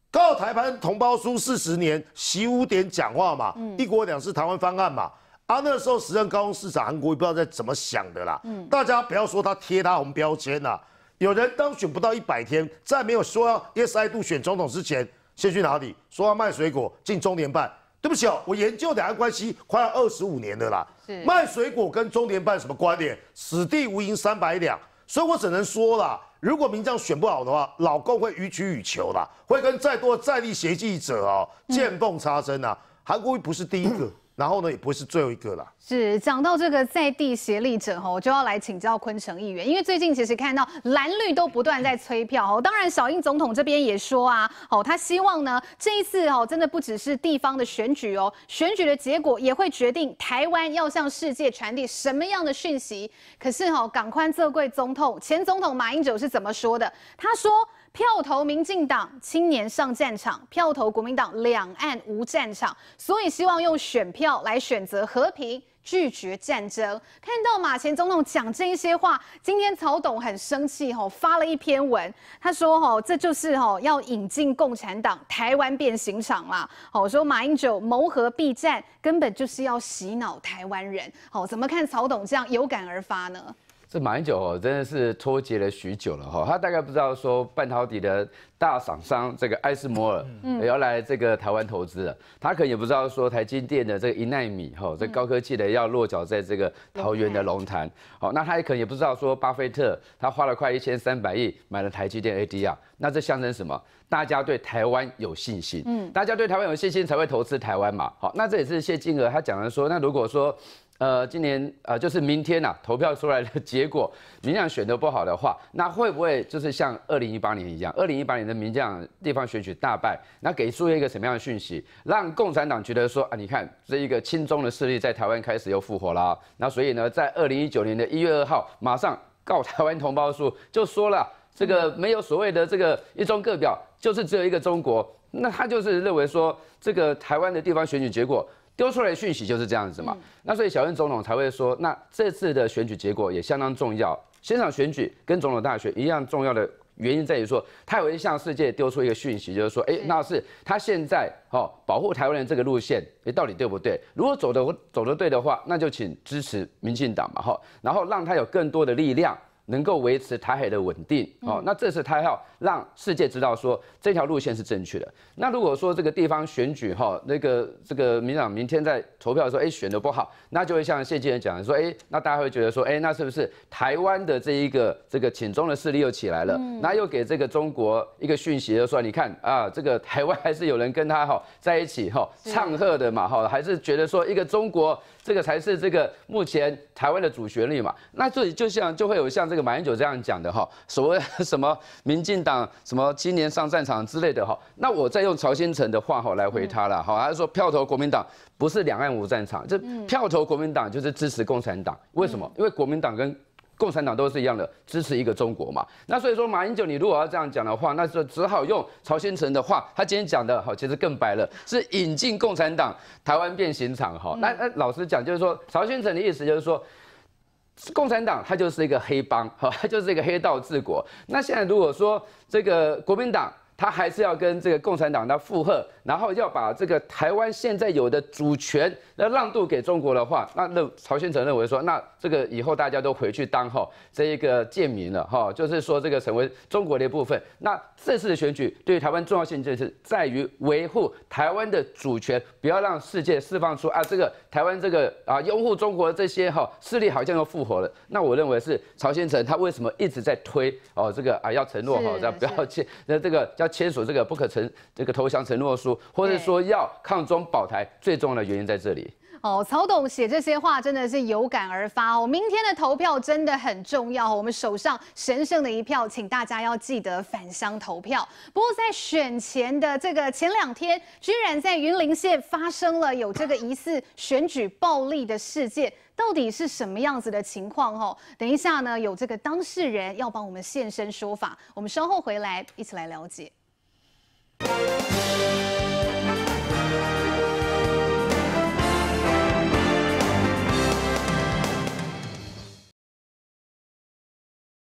告台湾同胞书四十年习五点讲话嘛，一国两制台湾方案嘛。啊，那时候时任高雄市长韩国瑜不知道在怎么想的啦。嗯，大家不要说他贴他红标签呐。有人当选不到一百天，在没有说要 Yes I do 选总统之前，先去哪里？说要卖水果进中联办？对不起哦，我研究两岸关系快要二十五年的啦，卖水果跟中联办什么关联？死地无银三百两，所以我只能说啦，如果民将选不好的话，老公会予取予求啦，会跟再多的在立协记者哦，见缝插针啊，韩国会不是第一个。然后呢，也不会是最后一个了。是讲到这个在地协力者吼，我就要来请教昆城议员，因为最近其实看到蓝绿都不断在催票哦。当然，小英总统这边也说啊，哦，他希望呢，这一次哦，真的不只是地方的选举哦，选举的结果也会决定台湾要向世界传递什么样的讯息。可是哦，港宽这贵总统前总统马英九是怎么说的？他说。票投民进党青年上战场，票投国民党两岸无战场，所以希望用选票来选择和平，拒绝战争。看到马前总统讲这一些话，今天曹董很生气，吼发了一篇文，他说，吼这就是吼要引进共产党，台湾变刑场啦。好说马英九谋和避战，根本就是要洗脑台湾人。好，怎么看曹董这样有感而发呢？这马英九真的是脱节了许久了哈。他大概不知道说半导体的大厂商这个艾斯摩尔要来这个台湾投资了。他可能也不知道说台积电的这个一纳米哈，这高科技的要落脚在这个桃园的龙潭。好，那他也可能也不知道说巴菲特他花了快一千三百亿买了台积电 ADR。那这象征什么？大家对台湾有信心。嗯，大家对台湾有信心才会投资台湾嘛。好，那这也是谢金娥他讲的说，那如果说。呃，今年呃，就是明天呐，投票出来的结果，民进选得不好的话，那会不会就是像二零一八年一样？二零一八年的民将地方选举大败，那给输一个什么样的讯息，让共产党觉得说啊，你看这一个亲中的势力在台湾开始又复活了。啊，那所以呢，在二零一九年的一月二号，马上告台湾同胞书，就说了这个没有所谓的这个一中各表，就是只有一个中国。那他就是认为说，这个台湾的地方选举结果。丢出来的讯息就是这样子嘛，那所以小渊总统才会说，那这次的选举结果也相当重要。现场选举跟总统大选一样重要的原因在于说，他有向世界丢出一个讯息，就是说，哎，那是他现在哦保护台湾人这个路线，哎，到底对不对？如果走的走的对的话，那就请支持民进党嘛，哈，然后让他有更多的力量。能够维持台海的稳定哦，那这是他要让世界知道说这条路线是正确的。那如果说这个地方选举哈，那个这个民党明天在投票的时候，哎，选得不好，那就会像谢金燕讲的说，哎，那大家会觉得说，哎，那是不是台湾的这一个这个潜中的势力又起来了？嗯，那又给这个中国一个讯息就说，你看啊，这个台湾还是有人跟他哈在一起哈唱和的嘛哈，还是觉得说一个中国这个才是这个目前台湾的主旋律嘛。那这里就像就会有像。这个马英九这样讲的哈，所谓 什么民进党什么今年上战场之类的哈，那我再用曹先成的话哈来回他了哈，他是说票投国民党不是两岸无战场，这票投国民党就是支持共产党，为什么？因为国民党跟共产党都是一样的支持一个中国嘛。那所以说马英九你如果要这样讲的话，那就只好用曹先成的话，他今天讲的哈其实更白了，是引进共产党台湾变刑场哈。那那老实讲，就是说曹先成的意思就是说。共产党他就是一个黑帮，哈，就是一个黑道治国。那现在如果说这个国民党他还是要跟这个共产党他附和，然后要把这个台湾现在有的主权那让渡给中国的话，那那曹先生认为说，那这个以后大家都回去当哈这一个贱民了哈，就是说这个成为中国的一部分。那这次的选举对于台湾重要性就是在于维护台湾的主权，不要让世界释放出啊这个。台湾这个啊，拥护中国这些哈势力好像又复活了。那我认为是曹先生他为什么一直在推哦？这个啊要承诺哈，要不要签？那这个要签署这个不可承这个投降承诺书，或者说要抗中保台，最重要的原因在这里。哦，曹董写这些话真的是有感而发哦。明天的投票真的很重要，我们手上神圣的一票，请大家要记得返乡投票。不过在选前的这个前两天，居然在云林县发生了有这个疑似选举暴力的事件，到底是什么样子的情况？哦，等一下呢，有这个当事人要帮我们现身说法，我们稍后回来一起来了解。